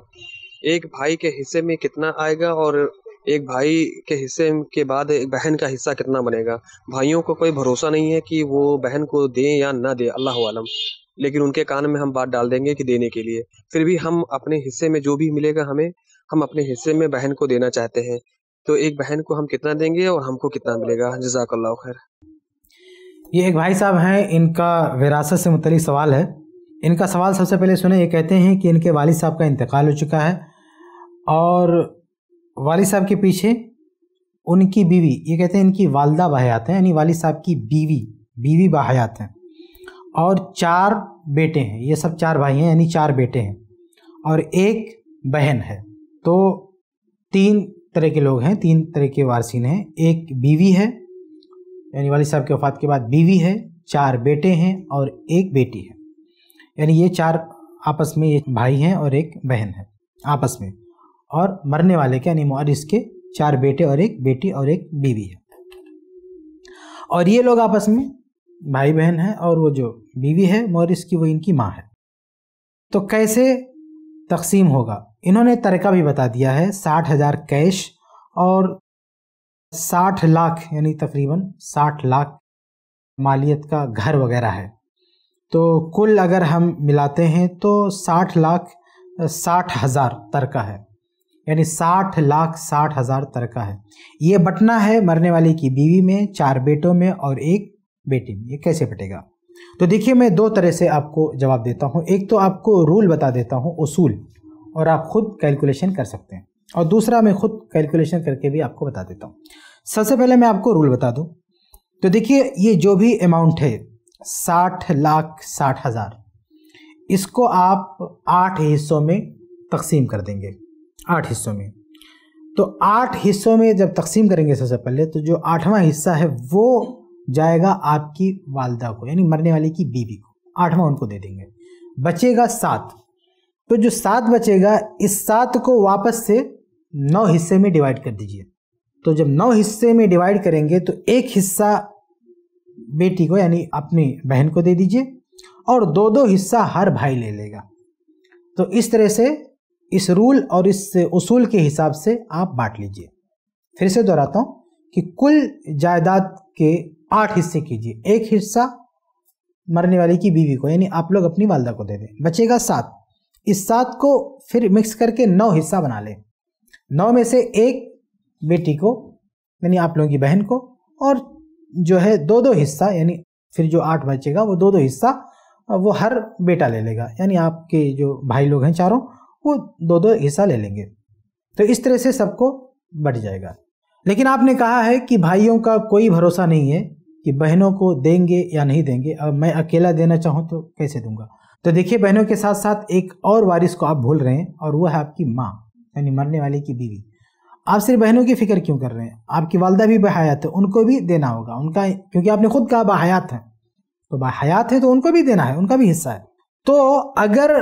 एक भाई के हिस्से में कितना आएगा और एक भाई के हिस्से के बाद एक बहन का हिस्सा कितना बनेगा भाइयों को कोई भरोसा नहीं है कि वो बहन को दें या ना दें अल्लाह आलम लेकिन उनके कान में हम बात डाल देंगे कि देने के लिए फिर भी हम अपने हिस्से में जो भी मिलेगा हमें हम अपने हिस्से में बहन को देना चाहते हैं तो एक बहन को हम कितना देंगे और हमको कितना मिलेगा जजाकल्ला खैर ये एक भाई साहब हैं इनका विरासत से मुतलिक सवाल है इनका सवाल सबसे पहले सुने ये कहते हैं कि इनके वालिद साहब का इंतकाल हो चुका है और वालिद साहब के पीछे उनकी बीवी ये कहते हैं इनकी वालदा बाहयात हैं यानी वालिद साहब की बीवी बीवी बाहयात हैं और चार बेटे हैं ये सब चार भाई हैं यानी चार बेटे हैं और एक बहन है तो तीन तरह के लोग हैं तीन तरह के वारसीन हैं एक बीवी है यानी वाली साहब के वफ़ात के बाद बीवी है चार बेटे हैं और एक बेटी है यानी ये चार आपस में ये भाई हैं और एक बहन है आपस में और मरने वाले के यानी मौरिस के चार बेटे और एक बेटी और एक बीवी है और ये लोग आपस में भाई बहन है और वो जो बीवी है मोरिस की वो इनकी माँ है तो कैसे तकसीम होगा इन्होंने तरीका भी बता दिया है साठ हज़ार कैश और साठ लाख यानी तकरीबन साठ लाख मालियत का घर वगैरह है तो कुल अगर हम मिलाते हैं तो साठ लाख साठ हज़ार तरका है यानी साठ लाख साठ हज़ार तरका है ये बटना है मरने वाले की बीवी में चार बेटों में और एक बेटी में ये कैसे बटेगा तो देखिए मैं दो तरह से आपको जवाब देता हूँ एक तो आपको रूल बता देता हूँ उसूल और आप खुद कैलकुलेशन कर सकते हैं और दूसरा मैं खुद कैलकुलेशन करके भी आपको बता देता हूँ सबसे पहले मैं आपको रूल बता दूँ तो देखिए ये जो भी अमाउंट है साठ लाख साठ हज़ार इसको आप आठ हिस्सों में तकसीम कर देंगे आठ हिस्सों में तो आठ हिस्सों में जब तकसीम करेंगे सबसे पहले तो जो आठवां हिस्सा है वो जाएगा आपकी वालदा को यानी मरने वाले की बीवी को आठवां उनको दे देंगे बचेगा सात तो जो सात बचेगा इस सात को वापस से नौ हिस्से में डिवाइड कर दीजिए तो जब नौ हिस्से में डिवाइड करेंगे तो एक हिस्सा बेटी को यानी अपनी बहन को दे दीजिए और दो दो हिस्सा हर भाई ले लेगा तो इस तरह से इस रूल और इस उसूल के हिसाब से आप बांट लीजिए फिर से दोहराता हूँ कि कुल जायदाद के आठ हिस्से कीजिए एक हिस्सा मरने वाले की बीवी को यानी आप लोग अपनी वालदा को दे दें बचेगा सात इस सात को फिर मिक्स करके नौ हिस्सा बना लें नौ में से एक बेटी को यानी आप लोगों की बहन को और जो है दो दो हिस्सा यानी फिर जो आठ बचेगा वो दो दो हिस्सा वो हर बेटा ले लेगा यानी आपके जो भाई लोग हैं चारों वो दो दो हिस्सा ले लेंगे तो इस तरह से सबको बढ़ जाएगा लेकिन आपने कहा है कि भाइयों का कोई भरोसा नहीं है कि बहनों को देंगे या नहीं देंगे अब मैं अकेला देना चाहूँ तो कैसे दूंगा तो देखिए बहनों के साथ साथ एक और वारिस को आप भूल रहे हैं और वह है आपकी माँ यानी मरने वाले की बीवी आप सिर्फ बहनों की फिक्र क्यों कर रहे हैं आपकी वालदा भी बाहयात है उनको भी देना होगा उनका क्योंकि आपने खुद कहा बाहयात है तो बाहयात है तो उनको भी देना है उनका भी हिस्सा है तो अगर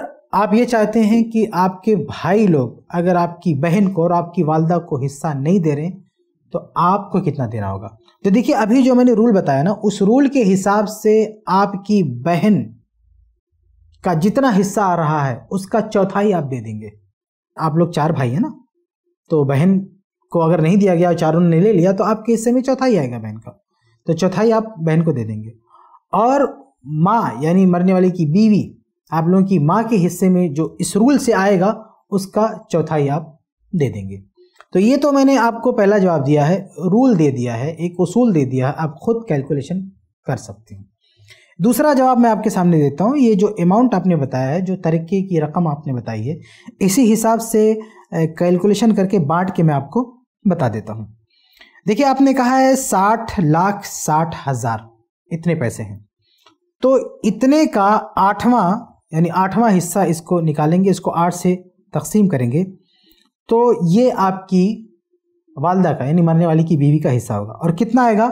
आप ये चाहते हैं कि आपके भाई लोग अगर आपकी बहन को और आपकी वालदा को हिस्सा नहीं दे रहे तो आपको कितना देना होगा तो देखिए अभी जो मैंने रूल बताया ना उस रूल के हिसाब से आपकी बहन का जितना हिस्सा आ रहा है उसका चौथाई आप दे देंगे आप लोग चार भाई हैं ना तो बहन को अगर नहीं दिया गया और चारों ने ले लिया तो आपके हिस्से में चौथाई आएगा बहन का तो चौथाई आप बहन को दे देंगे और माँ यानी मरने वाले की बीवी आप लोगों की माँ के हिस्से में जो इस रूल से आएगा उसका चौथाई आप दे देंगे तो ये तो मैंने आपको पहला जवाब दिया है रूल दे दिया है एक उसूल दे दिया है आप खुद कैलकुलेशन कर सकते हैं दूसरा जवाब मैं आपके सामने देता हूँ ये जो अमाउंट आपने बताया है जो तरक्की की रकम आपने बताई है इसी हिसाब से कैलकुलेशन करके बांट के मैं आपको बता देता हूँ देखिए आपने कहा है साठ लाख साठ हज़ार इतने पैसे हैं तो इतने का आठवां यानी आठवां हिस्सा इसको निकालेंगे इसको आठ से तकसीम करेंगे तो ये आपकी वालदा का यानी मरने वाली की बीवी का हिस्सा होगा और कितना आएगा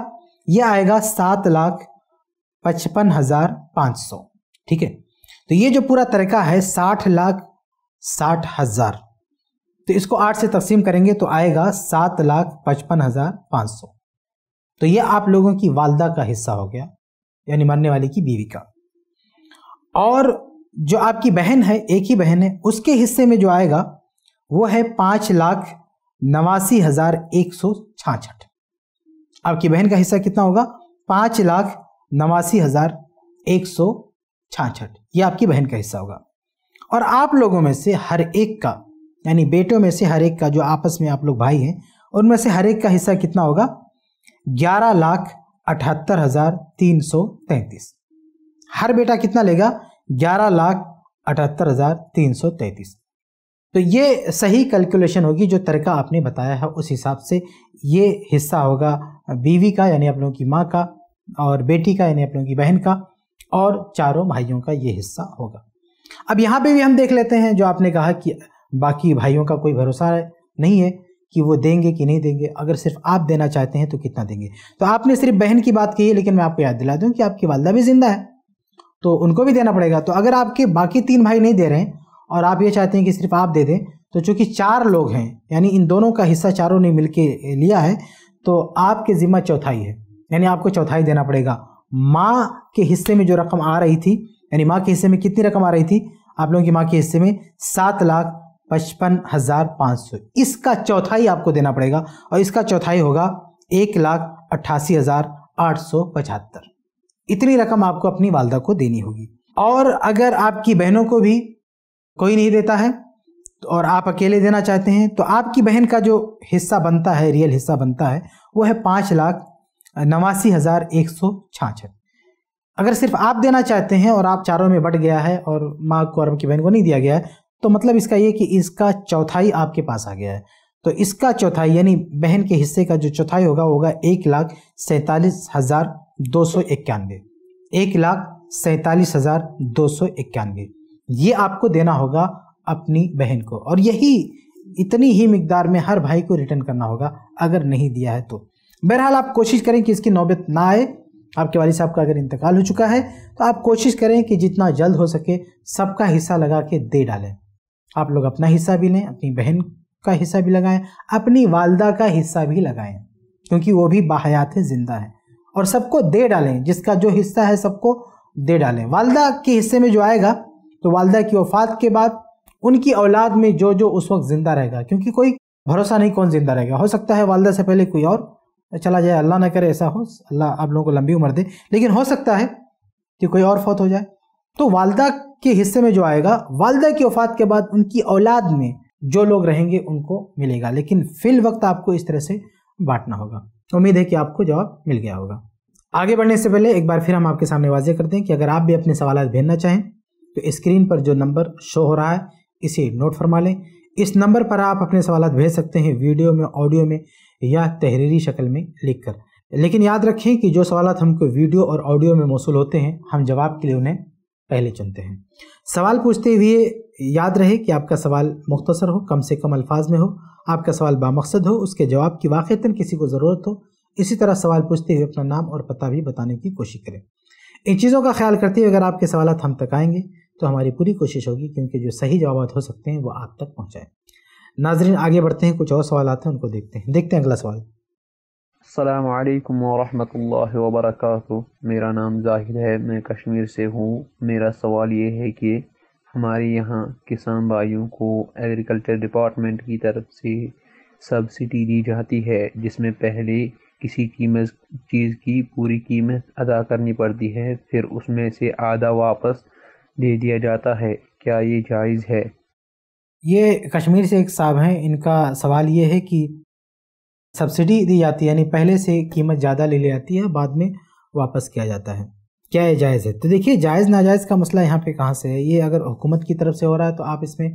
ये आएगा सात लाख पचपन हजार पाँच सौ ठीक है तो ये जो पूरा तरीका है साठ लाख साठ हजार तो इसको आठ से तकसीम करेंगे तो आएगा सात लाख पचपन हजार पाँच सौ तो ये आप लोगों की वालदा का हिस्सा हो गया यानी मरने वाले की बीवी का और जो आपकी बहन है एक ही बहन है उसके हिस्से में जो आएगा वो है पाँच लाख नवासी हजार एक सौ छाछठ आपकी बहन का हिस्सा कितना होगा पाँच लाख नवासी हज़ार एक सौ छाछठ ये आपकी बहन का हिस्सा होगा और आप लोगों में से हर एक का यानी बेटों में से हर एक का जो आपस में आप लोग भाई हैं उनमें से हर एक का हिस्सा कितना होगा ग्यारह लाख अठहत्तर हज़ार तीन सौ तैंतीस हर बेटा कितना लेगा ग्यारह लाख अठहत्तर हज़ार तीन सौ तैंतीस तो ये सही कैलकुलेशन होगी जो तरीका आपने बताया है उस हिसाब से ये हिस्सा होगा बीवी का यानी आप लोगों की माँ का और बेटी का यानी अपनों की बहन का और चारों भाइयों का ये हिस्सा होगा अब यहाँ पे भी हम देख लेते हैं जो आपने कहा कि बाकी भाइयों का कोई भरोसा नहीं है कि वो देंगे कि नहीं देंगे अगर सिर्फ आप देना चाहते हैं तो कितना देंगे तो आपने सिर्फ बहन की बात की है लेकिन मैं आपको याद दिला दूँ कि आपकी वालदा भी ज़िंदा है तो उनको भी देना पड़ेगा तो अगर आपके बाकी तीन भाई नहीं दे रहे हैं और आप ये चाहते हैं कि सिर्फ आप दे दें तो चूंकि चार लोग हैं यानी इन दोनों का हिस्सा चारों ने मिल लिया है तो आपके ज़िम्मा चौथाई है यानी आपको चौथाई देना पड़ेगा माँ के हिस्से में जो रकम आ रही थी यानी माँ के हिस्से में कितनी रकम आ रही थी आप लोगों की माँ के हिस्से में सात लाख पचपन हज़ार पाँच सौ इसका चौथाई आपको देना पड़ेगा और इसका चौथाई होगा एक लाख अट्ठासी हज़ार आठ सौ पचहत्तर इतनी रकम आपको अपनी वालदा को देनी होगी और अगर आपकी बहनों को भी कोई नहीं देता है तो और आप अकेले देना चाहते हैं तो आपकी बहन का जो हिस्सा बनता है रियल हिस्सा बनता है वो है पाँच लाख नवासी हज़ार एक सौ छाछठ अगर सिर्फ आप देना चाहते हैं और आप चारों में बट गया है और माँ को और आपकी बहन को नहीं दिया गया है तो मतलब इसका ये कि इसका चौथाई आपके पास आ गया है तो इसका चौथाई यानी बहन के हिस्से का जो चौथाई होगा होगा एक लाख सैंतालीस हज़ार दो सौ इक्यानवे एक लाख सैंतालीस हज़ार दो सौ इक्यानवे ये आपको देना होगा अपनी बहन को और यही इतनी ही मकदार में हर भाई को रिटर्न करना होगा अगर नहीं दिया है तो बहरहाल आप कोशिश करें कि इसकी नौबत ना आए आपके वाली साहब का अगर इंतकाल हो चुका है तो आप कोशिश करें कि जितना जल्द हो सके सबका हिस्सा लगा के दे डालें आप लोग अपना हिस्सा भी लें अपनी बहन का हिस्सा भी लगाएं अपनी वालदा का हिस्सा भी लगाएं क्योंकि वो भी बाहयात ज़िंदा है और सबको दे डालें जिसका जो हिस्सा है सबको दे डालें वालदा के हिस्से में जो आएगा तो वालदा की वफात के बाद उनकी औलाद में जो जो उस वक्त ज़िंदा रहेगा क्योंकि कोई भरोसा नहीं कौन ज़िंदा रहेगा हो सकता है वालदा से पहले कोई और चला जाए अल्लाह ना करे ऐसा हो अल्लाह आप लोगों को लंबी उम्र दे लेकिन हो सकता है कि कोई और फौत हो जाए तो वालदा के हिस्से में जो आएगा वालदा की वफात के बाद उनकी औलाद में जो लोग रहेंगे उनको मिलेगा लेकिन फिल वक्त आपको इस तरह से बांटना होगा उम्मीद है कि आपको जवाब मिल गया होगा आगे बढ़ने से पहले एक बार फिर हम आपके सामने वाजे करते हैं कि अगर आप भी अपने सवाल भेजना चाहें तो स्क्रीन पर जो नंबर शो हो रहा है इसे नोट फरमा लें इस नंबर पर आप अपने सवाल भेज सकते हैं वीडियो में ऑडियो में या तहरीरी शक्ल में लिख कर लेकिन याद रखें कि जो सवाल हमको वीडियो और ऑडियो में मौसू होते हैं हम जवाब के लिए उन्हें पहले चुनते हैं सवाल पूछते हुए याद रहे कि आपका सवाल मुख्तसर हो कम से कम अल्फाज में हो आपका सवाल बामकसद हो उसके जवाब की वाक़ता किसी को ज़रूरत हो इसी तरह सवाल पूछते हुए अपना नाम और पता भी बताने की कोशिश करें इन चीज़ों का ख्याल करते हुए अगर आपके सवाल हम तक आएंगे तो हमारी पूरी कोशिश होगी कि जो सही जवाब हो सकते हैं वो आप तक पहुँचाएँ नाजरीन आगे बढ़ते हैं कुछ और सवाल आते हैं उनको देखते हैं देखते हैं अगला सवाल अल्लाम वरहमल वबरक मेरा नाम ज़ाहिर है मैं कश्मीर से हूँ मेरा सवाल ये है कि हमारे यहाँ किसान भाइयों को एग्रीकल्चर डिपार्टमेंट की तरफ से सब्सिडी दी जाती है जिसमें पहले किसी कीमत चीज़ की पूरी कीमत अदा करनी पड़ती है फिर उसमें से आधा वापस दे दिया जाता है क्या ये जायज़ है ये कश्मीर से एक साहब हैं इनका सवाल ये है कि सब्सिडी दी जाती है यानी पहले से कीमत ज़्यादा ले ली जाती है बाद में वापस किया जाता है क्या ये जायज़ है तो देखिए जायज़ नाजायज़ का मसला यहाँ पे कहाँ से है ये अगर हुकूमत की तरफ से हो रहा है तो आप इसमें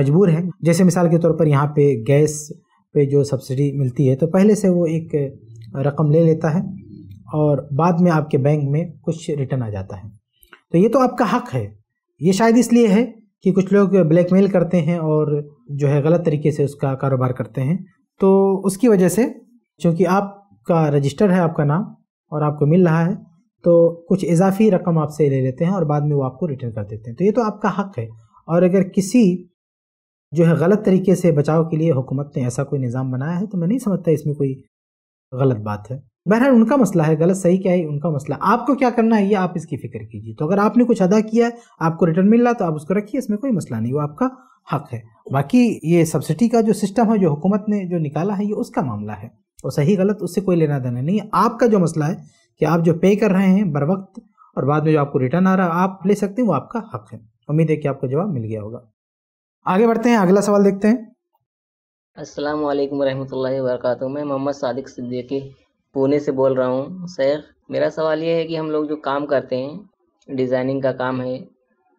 मजबूर हैं जैसे मिसाल के तौर पर यहाँ पे गैस पे जो सब्सिडी मिलती है तो पहले से वो एक रकम ले लेता है और बाद में आपके बैंक में कुछ रिटर्न आ जाता है तो ये तो आपका हक है ये शायद इसलिए है कि कुछ लोग ब्लैकमेल करते हैं और जो है गलत तरीके से उसका कारोबार करते हैं तो उसकी वजह से चूँकि आपका रजिस्टर है आपका नाम और आपको मिल रहा है तो कुछ इजाफी रकम आपसे ले लेते हैं और बाद में वो आपको रिटर्न कर देते हैं तो ये तो आपका हक है और अगर किसी जो है गलत तरीके से बचाव के लिए हुकूमत ने ऐसा कोई निज़ाम बनाया है तो मैं नहीं समझता इसमें कोई गलत बात है बहरहाल उनका मसला है गलत सही क्या है उनका मसला आपको क्या करना है ये आप इसकी फिक्र कीजिए तो अगर आपने कुछ अदा किया है आपको रिटर्न मिल रहा तो आप उसको रखिए इसमें कोई मसला नहीं वो आपका हक है बाकी ये सब्सिडी का जो सिस्टम है जो हुकूमत ने जो निकाला है ये उसका मामला है और सही गलत उससे कोई लेना देना नहीं आपका जो मसला है कि आप जो पे कर रहे हैं बर वक्त और बाद में जो आपको रिटर्न आ रहा है आप ले सकते हैं वो आपका हक है उम्मीद है कि आपको जवाब मिल गया होगा आगे बढ़ते हैं अगला सवाल देखते हैं असलम वरहमल वर्क मैं मोहम्मद सादिक सिद्दीकी पुणे से बोल रहा हूँ शेख मेरा सवाल ये है कि हम लोग जो काम करते हैं डिज़ाइनिंग का काम है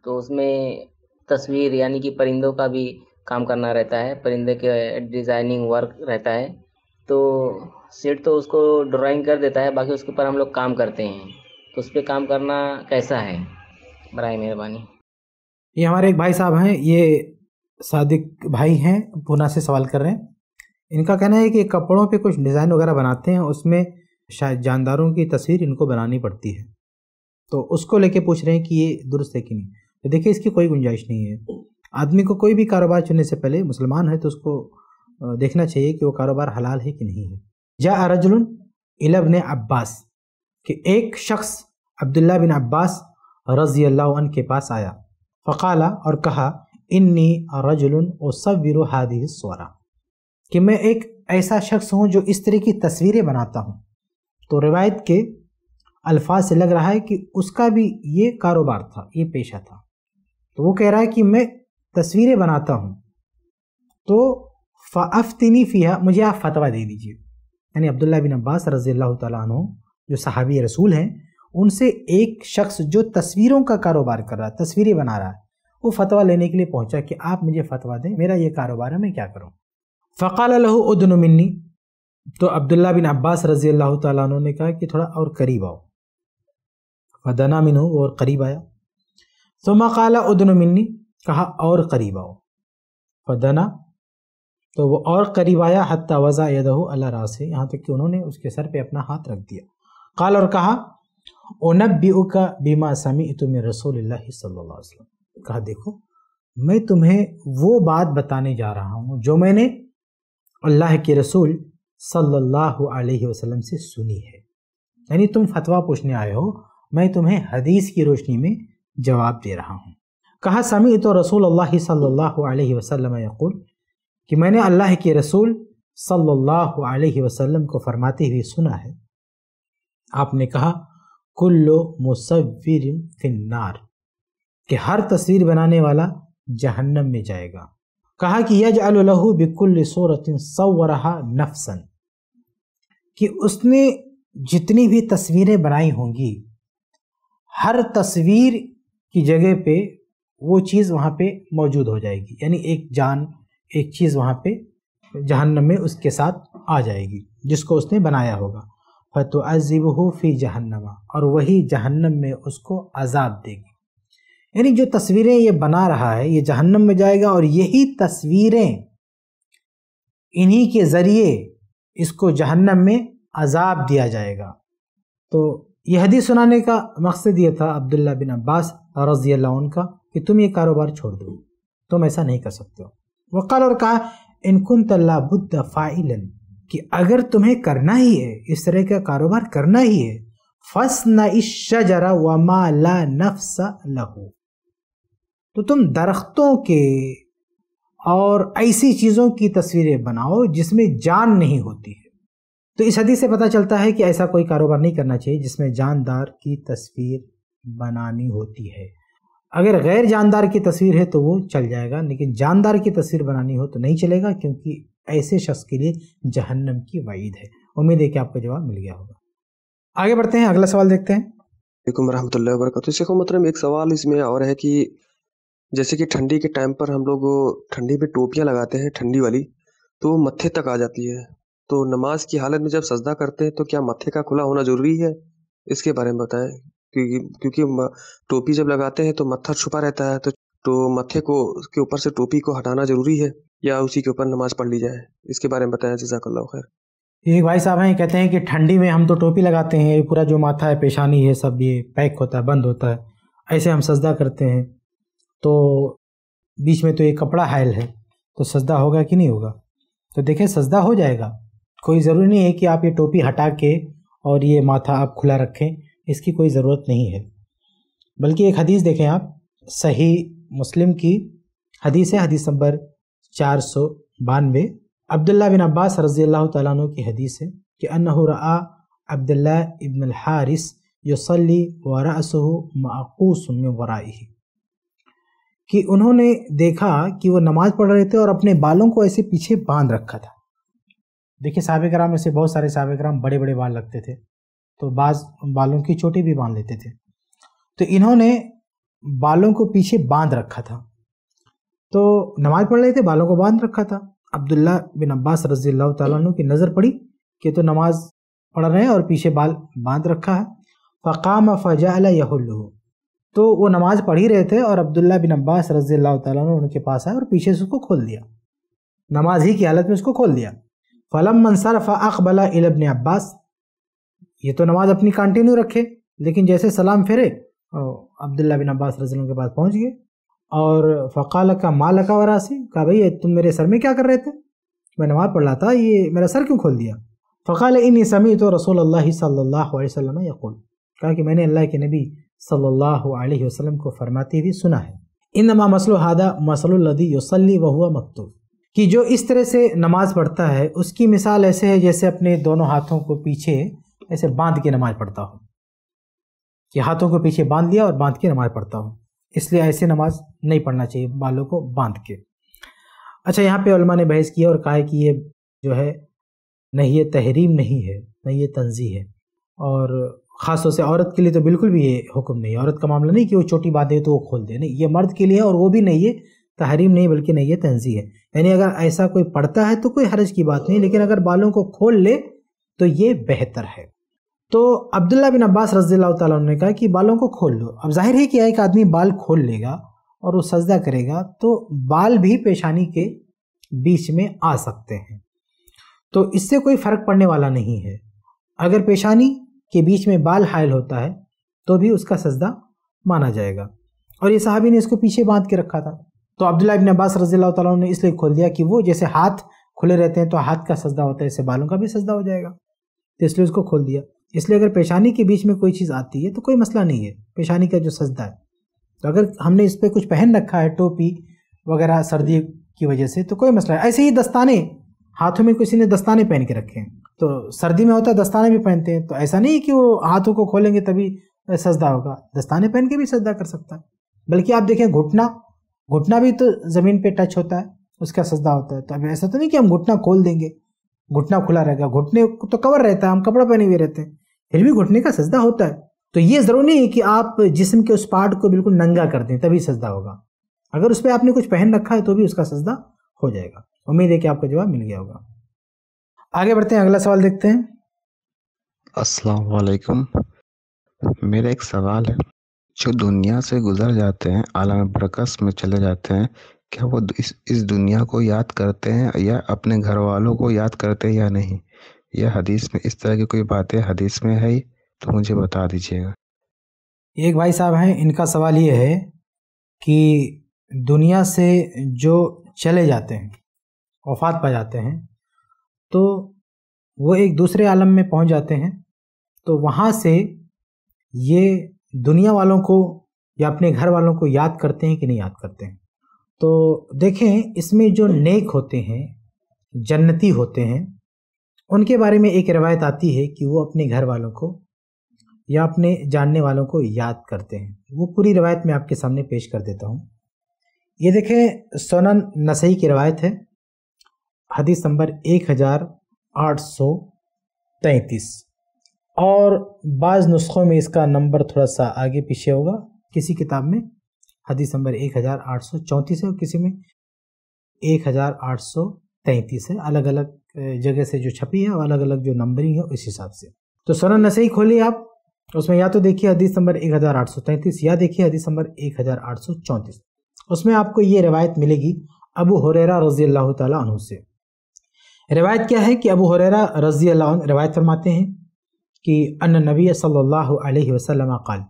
तो उसमें तस्वीर यानी कि परिंदों का भी काम करना रहता है परिंदे के डिज़ाइनिंग वर्क रहता है तो सीट तो उसको ड्राइंग कर देता है बाकी उसके ऊपर हम लोग काम करते हैं तो उस पर काम करना कैसा है बर मेहरबानी ये हमारे एक भाई साहब हैं ये सादिक भाई हैं पूना से सवाल कर रहे हैं इनका कहना है कि कपड़ों पे कुछ डिज़ाइन वगैरह बनाते हैं उसमें शायद जानदारों की तस्वीर इनको बनानी पड़ती है तो उसको लेके पूछ रहे हैं कि ये दुरुस्त है कि नहीं तो देखिए इसकी कोई गुंजाइश नहीं है आदमी को कोई भी कारोबार चुनने से पहले मुसलमान है तो उसको देखना चाहिए कि वो कारोबार हलाल है कि नहीं है जा अरजुल इलब ने अब्बास कि एक शख्स अब्दुल्ला बिन अब्बास रजी अल्लाह के पास आया फ़काला और कहा इन्नी रजुल ओ सविर हादी स्वरा कि मैं एक ऐसा शख्स हूँ जो इस तरह की तस्वीरें बनाता हूँ तो रिवायत के अल्फाज से लग रहा है कि उसका भी ये कारोबार था ये पेशा था तो वो कह रहा है कि मैं तस्वीरें बनाता हूँ तो फ़ाफ्तिनी फ़िया मुझे आप फतवा दे दीजिए यानी अब्दुल्ला बिन अब्बास रज़ी अल्लाह तु जो सहाबी रसूल हैं उनसे एक शख्स जो तस्वीरों का कारोबार कर रहा है तस्वीरें बना रहा है वो फतवा लेने के लिए पहुंचा कि आप मुझे फतवा दें मेरा ये कारोबार है मैं क्या करूं फ़काल लहू उदन मिन्नी तो अब्दुल्ला बिन अब्बास रजी अल्लाह तु ने कहा कि थोड़ा और करीब आओ फदना मिन और करीब आया तो काला उदन मिन्नी कहा और करीब आओ फदना तो वो और करीब आया हत्ता वज़ा यदहू अल्लाह रा से यहाँ तक कि उन्होंने उसके सर पे अपना हाथ रख दिया काल और कहा ओनबी का बीमा समी तुम रसोल सल्ला कहा देखो मैं तुम्हें वो बात बताने जा रहा हूँ जो मैंने अल्लाह के रसूल सल्लल्लाहु अलैहि वसल्लम से सुनी है यानी तुम फतवा पूछने आए हो मैं तुम्हें हदीस की रोशनी में जवाब दे रहा हूँ कहा समी तो रसूल अल्लाह सल्लल्लाहु अलैहि वसल्लम यकुल कि मैंने अल्लाह के रसूल सल्लल्लाहु अलैहि वसल्लम को फरमाते हुए सुना है आपने कहा कुल्लो मुसविर फिन्नार कि हर तस्वीर बनाने वाला जहन्नम में जाएगा कहा कि यज अलहू बिकुल सूरत सवरहा नफसन कि उसने जितनी भी तस्वीरें बनाई होंगी हर तस्वीर की जगह पे वो चीज़ वहाँ पे मौजूद हो जाएगी यानी एक जान एक चीज़ वहाँ पे जहन्नम में उसके साथ आ जाएगी जिसको उसने बनाया होगा फतो अजीब फी जहन्नमा और वही जहन्नम में उसको अजाब देगी यानी जो तस्वीरें ये बना रहा है ये जहन्नम में जाएगा और यही तस्वीरें इन्हीं के ज़रिए इसको जहन्नम में अजाब दिया जाएगा तो यह हदीस सुनाने का मकसद ये था अब्दुल्ला बिन अब्बास रजी अल्लाह का कि तुम ये कारोबार छोड़ दो तुम ऐसा नहीं कर सकते हो वक़ाल और कहा इनकुन बुद्ध फ़ाइल कि अगर तुम्हें करना ही है इस तरह का कारोबार करना ही है फस न इश्शा जरा व ला नफ्स लहू तो तुम दरख्तों के और ऐसी चीज़ों की तस्वीरें बनाओ जिसमें जान नहीं होती है तो इस हदीस से पता चलता है कि ऐसा कोई कारोबार नहीं करना चाहिए जिसमें जानदार की तस्वीर बनानी होती है अगर गैर जानदार की तस्वीर है तो वो चल जाएगा लेकिन जानदार की तस्वीर बनानी हो तो नहीं चलेगा क्योंकि ऐसे शख्स के लिए जहन्नम की वाइद है उम्मीद है कि आपको जवाब मिल गया होगा आगे बढ़ते हैं अगला सवाल देखते हैं वालेकुम रहमतुल्लाहि मतलब एक सवाल इसमें और है कि जैसे कि ठंडी के टाइम पर हम लोग ठंडी में टोपियाँ लगाते हैं ठंडी वाली तो मत्थे तक आ जाती है तो नमाज की हालत में जब सजदा करते हैं तो क्या मत्थे का खुला होना ज़रूरी है इसके बारे में बताएं क्योंकि क्योंकि टोपी जब लगाते हैं तो मत्थर छुपा रहता है तो तो मत्थे को के ऊपर से टोपी को हटाना ज़रूरी है या उसी के ऊपर नमाज पढ़ ली जाए इसके बारे में बताएं जजाकल्ला खैर एक भाई साहब हैं कहते हैं कि ठंडी में हम तो टोपी लगाते हैं पूरा जो माथा है पेशानी है सब ये पैक होता है बंद होता है ऐसे हम सजदा करते हैं तो बीच में तो ये कपड़ा हायल है तो सजदा होगा कि नहीं होगा तो देखिए सजदा हो जाएगा कोई ज़रूरी नहीं है कि आप ये टोपी हटा के और ये माथा आप खुला रखें इसकी कोई ज़रूरत नहीं है बल्कि एक हदीस देखें आप सही मुस्लिम की हदीस है हदीस नंबर चार सौ बानवे अब्दुल्ला बिन अब्बास रजी अल्लाह तु की हदीस है कि अनहरा अब्दुल्ला इबन हारिस यसली वरासह मकूस में कि उन्होंने देखा कि वो नमाज पढ़ रहे थे और अपने बालों को ऐसे पीछे बांध रखा था देखिए साहब कराम ऐसे बहुत सारे साहब कराम बड़े बड़े बाल लगते थे तो बाज बालों की चोटी भी बांध लेते थे तो इन्होंने बालों को पीछे बांध रखा था तो नमाज पढ़ रहे थे बालों को बांध रखा था अब्दुल्ला बिन अब्बास रजी तु की नज़र पड़ी कि तो नमाज पढ़ रहे हैं और पीछे बाल बांध रखा है फ़काम फ़जा यहुल्लू तो वो नमाज़ पढ़ ही रहे थे और अब्दुल्ला बिन अब्बास रजी अल्लाह ने उनके पास आया और पीछे से उसको खोल दिया नमाज ही की हालत में उसको खोल दिया फ़लम मनसरफ़ अकबला इलबन अब्बास ये तो नमाज अपनी कंटिन्यू रखे लेकिन जैसे सलाम फेरे अब्दुल्ला बिन अब्बास रजी के पास पहुँच गए और फ़काल का माल का वरासी कहा भाई तुम मेरे सर में क्या कर रहे थे मैं नमाज़ पढ़ रहा था ये मेरा सर क्यों खोल दिया फ़काल इन समी तो रसोल्ला सल्ला वसलम यकुल कहा कि मैंने अल्लाह के नबी सल्लल्लाहु अलैहि वसल्लम को फरमाते हुए सुना है इन नमा मसलहादा मसलदी वसली वहुआ मकतूब कि जो इस तरह से नमाज़ पढ़ता है उसकी मिसाल ऐसे है जैसे अपने दोनों हाथों को पीछे ऐसे बांध के नमाज़ पढ़ता हो कि हाथों को पीछे बांध लिया और बांध के नमाज़ पढ़ता हो इसलिए ऐसे नमाज नहीं पढ़ना चाहिए बालों को बांध के अच्छा यहाँ पे उलमा ने बहस किया और कहा है कि ये जो है नहीं ये तहरीम नहीं है नहीं ये तंजी है और ख़ास तौर से औरत के लिए तो बिल्कुल भी ये हुक्म नहीं है औरत का मामला नहीं कि वो छोटी बात है तो वो खोल दे नहीं ये मर्द के लिए है और वो भी नहीं है तहरीम नहीं बल्कि नहीं है तंजी है यानी अगर ऐसा कोई पढ़ता है तो कोई हरज की बात नहीं लेकिन अगर बालों को खोल ले तो ये बेहतर है तो अब्दुल्ला बिन अब्बास रजील्ला तैन ने कहा कि बालों को खोल लो अब जाहिर है कि एक आदमी बाल खोल लेगा और वो सजदा करेगा तो बाल भी पेशानी के बीच में आ सकते हैं तो इससे कोई फ़र्क पड़ने वाला नहीं है अगर पेशानी के बीच में बाल हायल होता है तो भी उसका सजदा माना जाएगा और ये साहबी ने इसको पीछे बांध के रखा था तो अब्दुल्ला इबन अब्बास रजी तु ने इसलिए खोल दिया कि वो जैसे हाथ खुले रहते हैं तो हाथ का सजदा होता है इससे बालों का भी सजदा हो जाएगा तो इसलिए उसको खोल दिया इसलिए अगर पेशानी के बीच में कोई चीज़ आती है तो कोई मसला नहीं है पेशानी का जो सजदा है तो अगर हमने इस पर कुछ पहन रखा है टोपी वगैरह सर्दी की वजह से तो कोई मसला है ऐसे ही दस्ताने हाथों में किसी ने दस्ताने पहन के रखे हैं तो सर्दी में होता है दस्ताने भी पहनते हैं तो ऐसा नहीं कि वो हाथों को खोलेंगे तभी सजदा होगा दस्ताने पहन के भी सजदा कर सकता है बल्कि आप देखें घुटना घुटना भी तो ज़मीन पे टच होता है उसका सजदा होता है तो अब ऐसा तो नहीं कि हम घुटना खोल देंगे घुटना खुला रहेगा घुटने तो कवर रहता है हम कपड़ा पहने हुए रहते हैं फिर भी घुटने का सजदा होता है तो ये ज़रूरी नहीं है कि आप जिसम के उस पार्ट को बिल्कुल नंगा कर दें तभी सजदा होगा अगर उस पर आपने कुछ पहन रखा है तो भी उसका सजदा हो जाएगा उम्मीद है कि आपको जवाब मिल गया होगा आगे बढ़ते हैं अगला सवाल देखते हैं अस्सलाम वालेकुम मेरा एक सवाल है जो दुनिया से गुजर जाते हैं आलम बरकस में चले जाते हैं क्या वो इस इस दुनिया को याद करते हैं या अपने घर वालों को याद करते हैं या नहीं या हदीस में इस तरह की कोई बातें हदीस में है तो मुझे बता दीजिएगा एक भाई साहब हैं इनका सवाल ये है कि दुनिया से जो चले जाते हैं वफात पा जाते हैं तो वो एक दूसरे आलम में पहुंच जाते हैं तो वहाँ से ये दुनिया वालों को या अपने घर वालों को याद करते हैं कि नहीं याद करते हैं तो देखें इसमें जो नेक होते हैं जन्नती होते हैं उनके बारे में एक रवायत आती है कि वो अपने घर वालों को या अपने जानने वालों को याद करते हैं वो पूरी रवायत मैं आपके सामने पेश कर देता हूँ ये देखें सोनन नसई की रवायत है हदीस नंबर एक हज़ार आठ सौ तैंतीस और बाज़ नुस्खों में इसका नंबर थोड़ा सा आगे पीछे होगा किसी किताब में हदीस नंबर एक हज़ार आठ सौ चौंतीस है और किसी में एक हज़ार आठ सौ तैंतीस है अलग अलग जगह से जो छपी है और अलग अलग जो नंबरिंग है उस हिसाब से तो सोना नसई खोलिए आप उसमें या तो देखिए हदीस नंबर एक हज़ार आठ सौ तैंतीस या देखिए हदीस नंबर एक हज़ार आठ सौ चौंतीस उसमें आपको ये रवायत मिलेगी अबू हुररा रज़ी अल्लाह तला से रिवायत क्या है कि अबू हुररा रज़ी अल्लाह रिवायत फरमाते हैं कि अन नबी सल्लल्लाहु अलैहि वसल्लम काल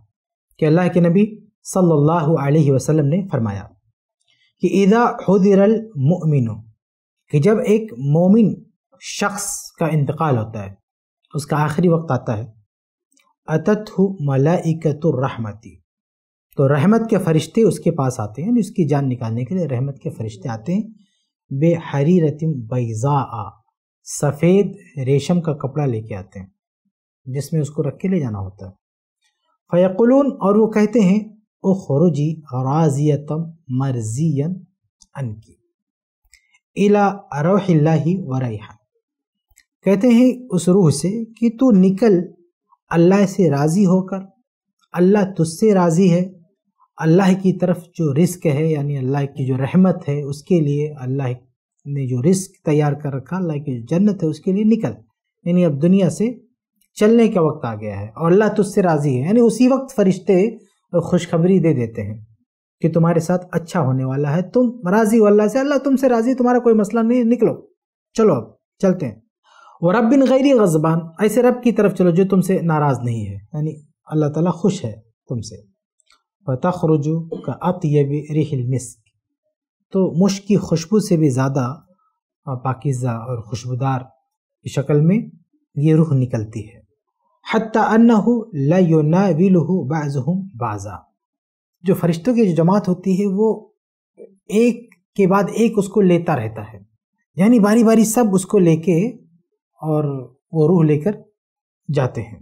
कि अल्लाह के नबी सल्लल्लाहु अलैहि वसल्लम ने फरमाया कि ईदा हदरल कि जब एक मोमिन शख्स का इंतकाल होता है उसका आखिरी वक्त आता है अतत हो मलाइकतरहमती तो रहमत के फरिश्ते उसके पास आते हैं यानी उसकी जान निकालने के लिए रहमत के फरिश्ते आते हैं बे हरी रतिम बैज़ा सफ़ेद रेशम का कपड़ा लेके आते हैं जिसमें उसको रख के ले जाना होता है फ़यकुलून और वो कहते हैं ओ खरुजी राजियतम मर्जियन अनकी इला अरोहिल्ला व रैहान कहते हैं उस रूह से कि तू निकल अल्लाह से राज़ी होकर अल्लाह तुझसे राज़ी है अल्लाह की तरफ जो रिस्क है यानी अल्लाह की जो रहमत है उसके लिए अल्लाह ने जो रिस्क तैयार कर रखा अल्लाह की जो जन्नत है उसके लिए निकल यानी अब दुनिया से चलने का वक्त आ गया है और अल्लाह तुझसे राज़ी है यानी उसी वक्त फरिश्ते खुशखबरी दे देते हैं कि तुम्हारे साथ अच्छा होने वाला है तुम राज़ी हो अल्लाह से अल्लाह तुमसे राज़ी तुम्हारा कोई मसला नहीं निकलो चलो अब चलते हैं और रब बिन गैरी गजबान ऐसे रब की तरफ चलो जो तुमसे नाराज़ नहीं है यानी अल्लाह ताला खुश है तुमसे फ़तखरजू का अत रिहल मिस्क तो मुश्क की खुशबू से भी ज़्यादा पाकिज़ा और खुशबूदार की शक्ल में ये रूह निकलती है हती अन्ना विलहु हूँ बाज़ा जो फरिश्तों की जो जमात होती है वो एक के बाद एक उसको लेता रहता है यानी बारी बारी सब उसको लेके और वो रूह लेकर जाते हैं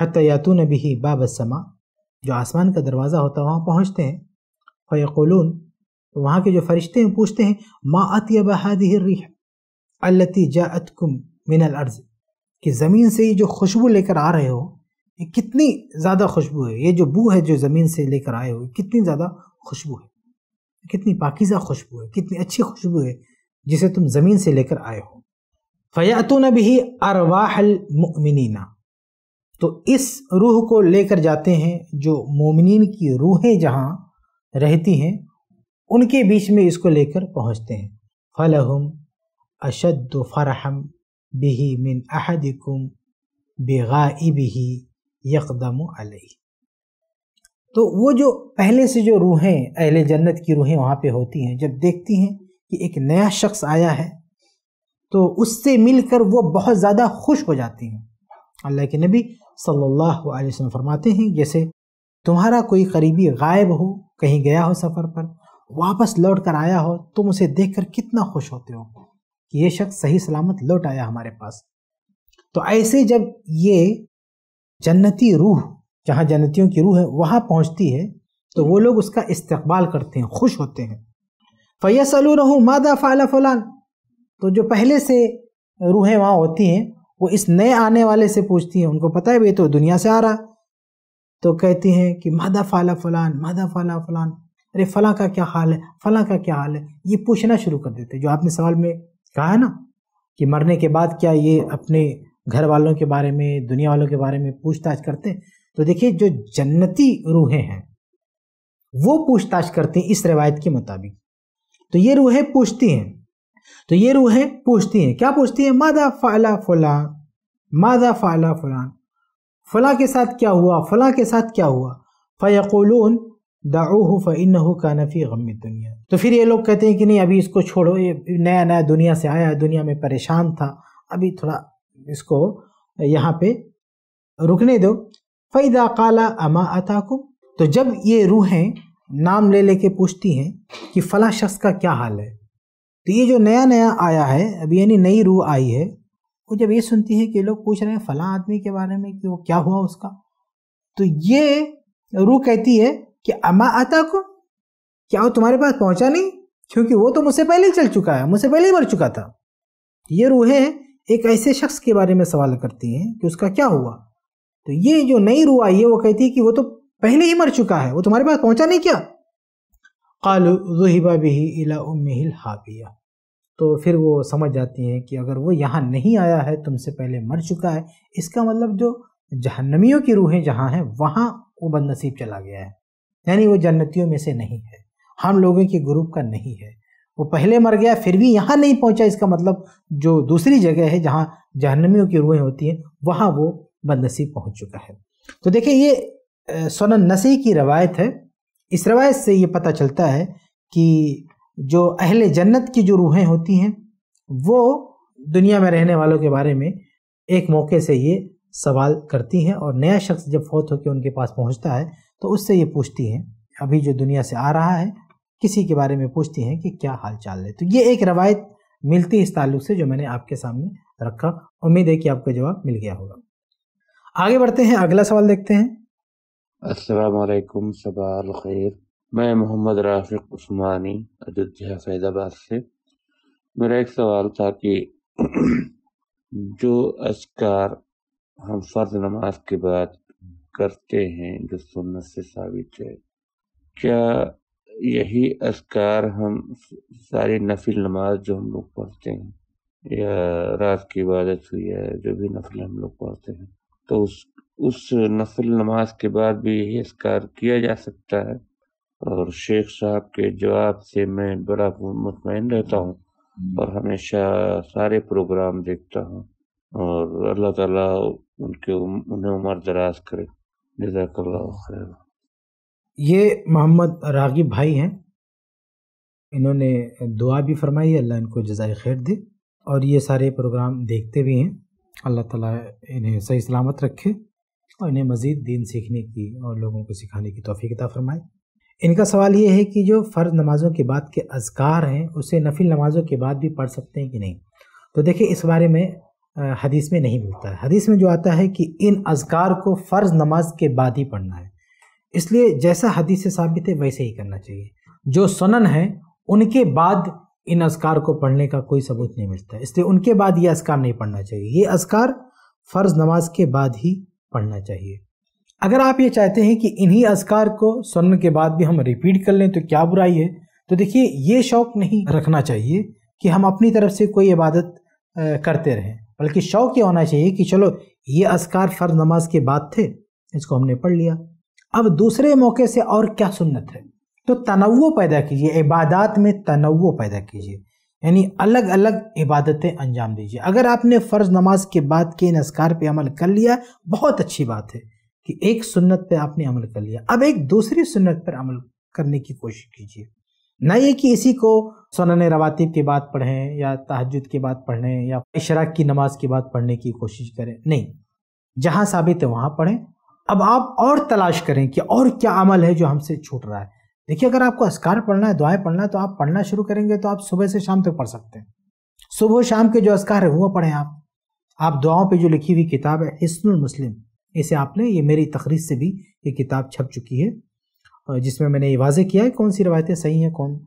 हत यातून भी बाबसमा जो आसमान का दरवाज़ा होता है वहाँ पहुँचते हैं फ़ैलून तो वहाँ के जो फरिश्ते हैं पूछते हैं माँ अतब रिह अल्लती जातकुम मिनल अर्ज़ कि ज़मीन से ये जो खुशबू लेकर आ रहे हो ये कितनी ज़्यादा खुशबू है ये जो बू है जो ज़मीन से लेकर आए हो कितनी ज़्यादा खुशबू है कितनी पाकिज़ा खुशबू है कितनी अच्छी खुशबू है जिसे तुम ज़मीन से लेकर आए हो फ़यातुन भी अरवाहल मुमिनना तो इस रूह को लेकर जाते हैं जो मोमिन की रूहें जहाँ रहती हैं उनके बीच में इसको लेकर पहुँचते हैं फलहम अशद फ़रहम बिही मिन बेगा बिही यकदम अलही तो वो जो पहले से जो रूहें अहले जन्नत की रूहें वहाँ पे होती हैं जब देखती हैं कि एक नया शख्स आया है तो उससे मिलकर वो बहुत ज़्यादा खुश हो जाती हैं अल्लाह के नबी सल्लल्लाहु अलैहि वसल्लम फरमाते हैं जैसे तुम्हारा कोई करीबी गायब हो कहीं गया हो सफ़र पर वापस लौट कर आया हो तुम उसे देख कर कितना खुश होते हो कि ये शख्स सही सलामत लौट आया हमारे पास तो ऐसे जब ये जन्नती रूह जहाँ जन्नतियों की रूह है वहाँ पहुँचती है तो वो लोग उसका इस्तकबाल करते हैं खुश होते हैं फ़ैसलू रहूँ मादा फ़ाला फ़लान तो जो पहले से रूहें वहाँ होती हैं वो इस नए आने वाले से पूछती हैं उनको पता है भाई तो दुनिया से आ रहा तो कहती हैं कि मादा फाला फलान मादा फाला फलान अरे फला का क्या हाल है फला का क्या हाल है ये पूछना शुरू कर देते जो आपने सवाल में कहा है ना कि मरने के बाद क्या ये अपने घर वालों के बारे में दुनिया वालों के बारे में पूछताछ करते हैं तो देखिए जो जन्नती रूहें हैं वो पूछताछ करती हैं इस रिवायत के मुताबिक तो ये रूहें पूछती हैं तो ये रूहें पूछती हैं क्या पूछती हैं मादा फ़ाला फलान मादा फ़ाला फलान फला के साथ क्या हुआ फला के साथ क्या हुआ फ़यकुलून दाऊह फ़िन का नफ़ी गम दुनिया तो फिर ये लोग कहते हैं कि नहीं अभी इसको छोड़ो ये नया नया दुनिया से आया दुनिया में परेशान था अभी थोड़ा इसको यहाँ पे रुकने दो फ़ैदा काला अमा अताकुम तो जब ये रूहें नाम ले लेके पूछती हैं कि फ़ला शख्स का क्या हाल है तो ये जो नया नया आया है अभी यानी नई रूह आई है वो जब ये सुनती है कि लोग पूछ रहे हैं फला आदमी के बारे में कि वो क्या हुआ उसका तो ये रूह कहती है कि अमा आता को क्या वो तुम्हारे पास पहुंचा नहीं क्योंकि वो तो मुझसे पहले ही चल चुका है मुझसे पहले ही मर चुका था ये रूहें एक ऐसे शख्स के बारे में सवाल करती हैं कि उसका क्या हुआ तो ये जो नई रूह आई है वो कहती है कि वो तो पहले ही मर चुका है वो तुम्हारे पास पहुंचा नहीं क्या कालू जुहिबा बिही इला उम्मिल हाबिया तो फिर वो समझ जाती हैं कि अगर वो यहाँ नहीं आया है तुमसे पहले मर चुका है इसका मतलब जो जहन्नमियों की रूहें जहाँ हैं वहाँ वो बदनसीब चला गया है यानी वो जन्नतियों में से नहीं है हम लोगों के ग्रुप का नहीं है वो पहले मर गया फिर भी यहाँ नहीं पहुँचा इसका मतलब जो दूसरी जगह है जहाँ जहन्नमियों की रूहें होती हैं वहाँ वो बदनसीब पहुँच चुका है तो देखिए ये सोन नसी की रवायत है इस रवायत से ये पता चलता है कि जो अहले जन्नत की जो रूहें होती हैं वो दुनिया में रहने वालों के बारे में एक मौके से ये सवाल करती हैं और नया शख्स जब फौत होकर उनके पास पहुंचता है तो उससे ये पूछती हैं अभी जो दुनिया से आ रहा है किसी के बारे में पूछती हैं कि क्या हाल चाल है तो ये एक रवायत मिलती है इस ताल्लुक से जो मैंने आपके सामने रखा उम्मीद है कि आपका जवाब मिल गया होगा आगे बढ़ते हैं अगला सवाल देखते हैं असल सबाल खैर मैं मोहम्मद राफिक उस्मानी अयोध्या फैजाबाद से मेरा एक सवाल था कि जो असकार हम फ़र्ज नमाज के बाद करते हैं जो सुन्नत से साबित है क्या यही असकार हम सारी नफिल नमाज जो हम लोग पढ़ते हैं या रात की इबादत हुई है जो भी नफिल हम लोग पढ़ते हैं तो उस उस नफिल नमाज के बाद भी यही असकार किया जा सकता है और शेख साहब के जवाब से मैं बड़ा मुतमिन रहता हूँ हम्म। और हमेशा सारे प्रोग्राम देखता हूँ और अल्लाह ताला उनके उन्हें उम्र दराज करे जजाक खैर ये मोहम्मद रागिब भाई हैं इन्होंने दुआ भी फरमाई अल्लाह इनको जजाय खैर दे और ये सारे प्रोग्राम देखते भी हैं अल्लाह ताला इन्हें सही सलामत रखे और इन्हें मज़ीद दीन सीखने की और लोगों को सिखाने की तोफ़ी किता फरमाए इनका सवाल ये है कि जो फ़र्ज़ नमाज़ों के बाद के अजकार हैं उसे नफिल नमाज़ों के बाद भी पढ़ सकते हैं कि नहीं तो देखिए इस बारे में हदीस में नहीं मिलता है हदीस में जो आता है कि इन अजकार को फ़र्ज़ नमाज के बाद ही पढ़ना है इसलिए जैसा हदीस से साबित है वैसे ही करना चाहिए जो सनन है उनके बाद इन असकार को पढ़ने का कोई सबूत नहीं मिलता है इसलिए उनके बाद ये असकार नहीं पढ़ना चाहिए ये असकार फ़र्ज़ नमाज के बाद ही पढ़ना चाहिए अगर आप ये चाहते हैं कि इन्हीं अजकार को स्वर्ण के बाद भी हम रिपीट कर लें तो क्या बुराई है तो देखिए ये शौक नहीं रखना चाहिए कि हम अपनी तरफ से कोई इबादत करते रहें बल्कि शौक ये होना चाहिए कि चलो ये असकार फ़र्ज नमाज के बाद थे इसको हमने पढ़ लिया अब दूसरे मौके से और क्या सुन्नत है तो तनवो पैदा कीजिए इबादत में तनव पैदा कीजिए यानी अलग अलग इबादतें अंजाम दीजिए अगर आपने फ़र्ज़ नमाज के बाद के इन असकार पर अमल कर लिया बहुत अच्छी बात है कि एक सुन्नत पे आपने अमल कर लिया अब एक दूसरी सुन्नत पर अमल करने की कोशिश कीजिए ना ये कि इसी को सोनन रवातिब के बाद पढ़ें या तहजद के बाद पढ़ें या इशराक की नमाज के बाद पढ़ने की कोशिश करें नहीं जहाँ साबित है वहाँ पढ़ें अब आप और तलाश करें कि और क्या अमल है जो हमसे छूट रहा है देखिए अगर आपको अस्कार पढ़ना है दुआएं पढ़ना है तो आप पढ़ना शुरू करेंगे तो आप सुबह से शाम तक पढ़ सकते हैं सुबह शाम के जो अस्कार है वो पढ़ें आप आप दुआओं पे जो लिखी हुई किताब है हिस्नुल मुस्लिम इसे आप लें ये मेरी तकरीर से भी ये किताब छप चुकी है जिसमें मैंने ये वाजे किया है कौन सी रवायतें सही हैं कौन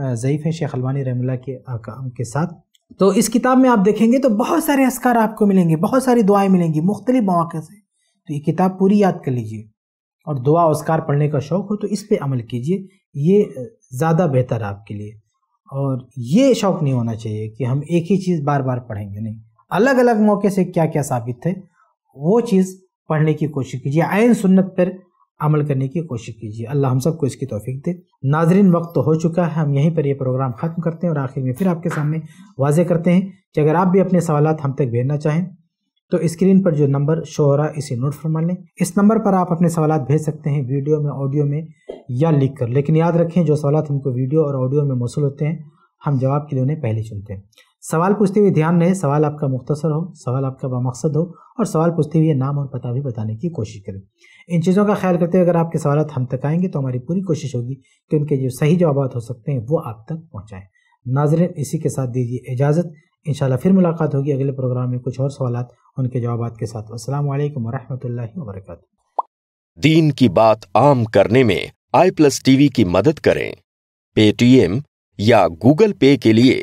ज़यीफ़ हैं शेख अलवानी रहमिल्ला के काम के साथ तो इस किताब में आप देखेंगे तो बहुत सारे असकार आपको मिलेंगे बहुत सारी दुआएं मिलेंगी मुख्तलिफ मौक़े से तो ये किताब पूरी याद कर लीजिए और दुआ उसकार पढ़ने का शौक़ हो तो इस पर अमल कीजिए ये ज़्यादा बेहतर आपके लिए और ये शौक़ नहीं होना चाहिए कि हम एक ही चीज़ बार बार पढ़ेंगे नहीं अलग अलग मौके से क्या क्या साबित है वो चीज़ पढ़ने की कोशिश कीजिए आयन सुन्नत पर अमल करने की कोशिश कीजिए अल्लाह हम सबको इसकी तोफ़ीक दे नाजरीन वक्त तो हो चुका है हम यहीं पर यह प्रोग्राम ख़त्म करते हैं और आखिर में फिर आपके सामने वाजे करते हैं कि अगर आप भी अपने सवाल हम तक भेजना चाहें तो स्क्रीन पर जो नंबर शो हो रहा है इसे नोट फरमा लें इस नंबर पर आप अपने सवाल भेज सकते हैं वीडियो में ऑडियो में या लिख कर लेकिन याद रखें जो सवाल हमको वीडियो और ऑडियो में मौसू होते हैं हम जवाब के लिए उन्हें पहले चुनते हैं सवाल पूछते हुए ध्यान रहे सवाल आपका मुख्तसर हो सवाल आपका बामकसद हो और सवाल पूछते हुए नाम और पता भी बताने की कोशिश करें इन चीज़ों का ख्याल करते हुए अगर आपके सवाल हम तक आएंगे तो हमारी पूरी कोशिश होगी कि उनके जो सही जवाब हो सकते हैं वो आप तक पहुँचाएँ नाजरन इसी के साथ दीजिए इजाज़त इन फिर मुलाकात होगी अगले प्रोग्राम में कुछ और सवाल उनके जवाब के साथ असल वरहमल वरक दीन की बात आम करने में आई प्लस टीवी की मदद करें पेटीएम या गूगल पे के लिए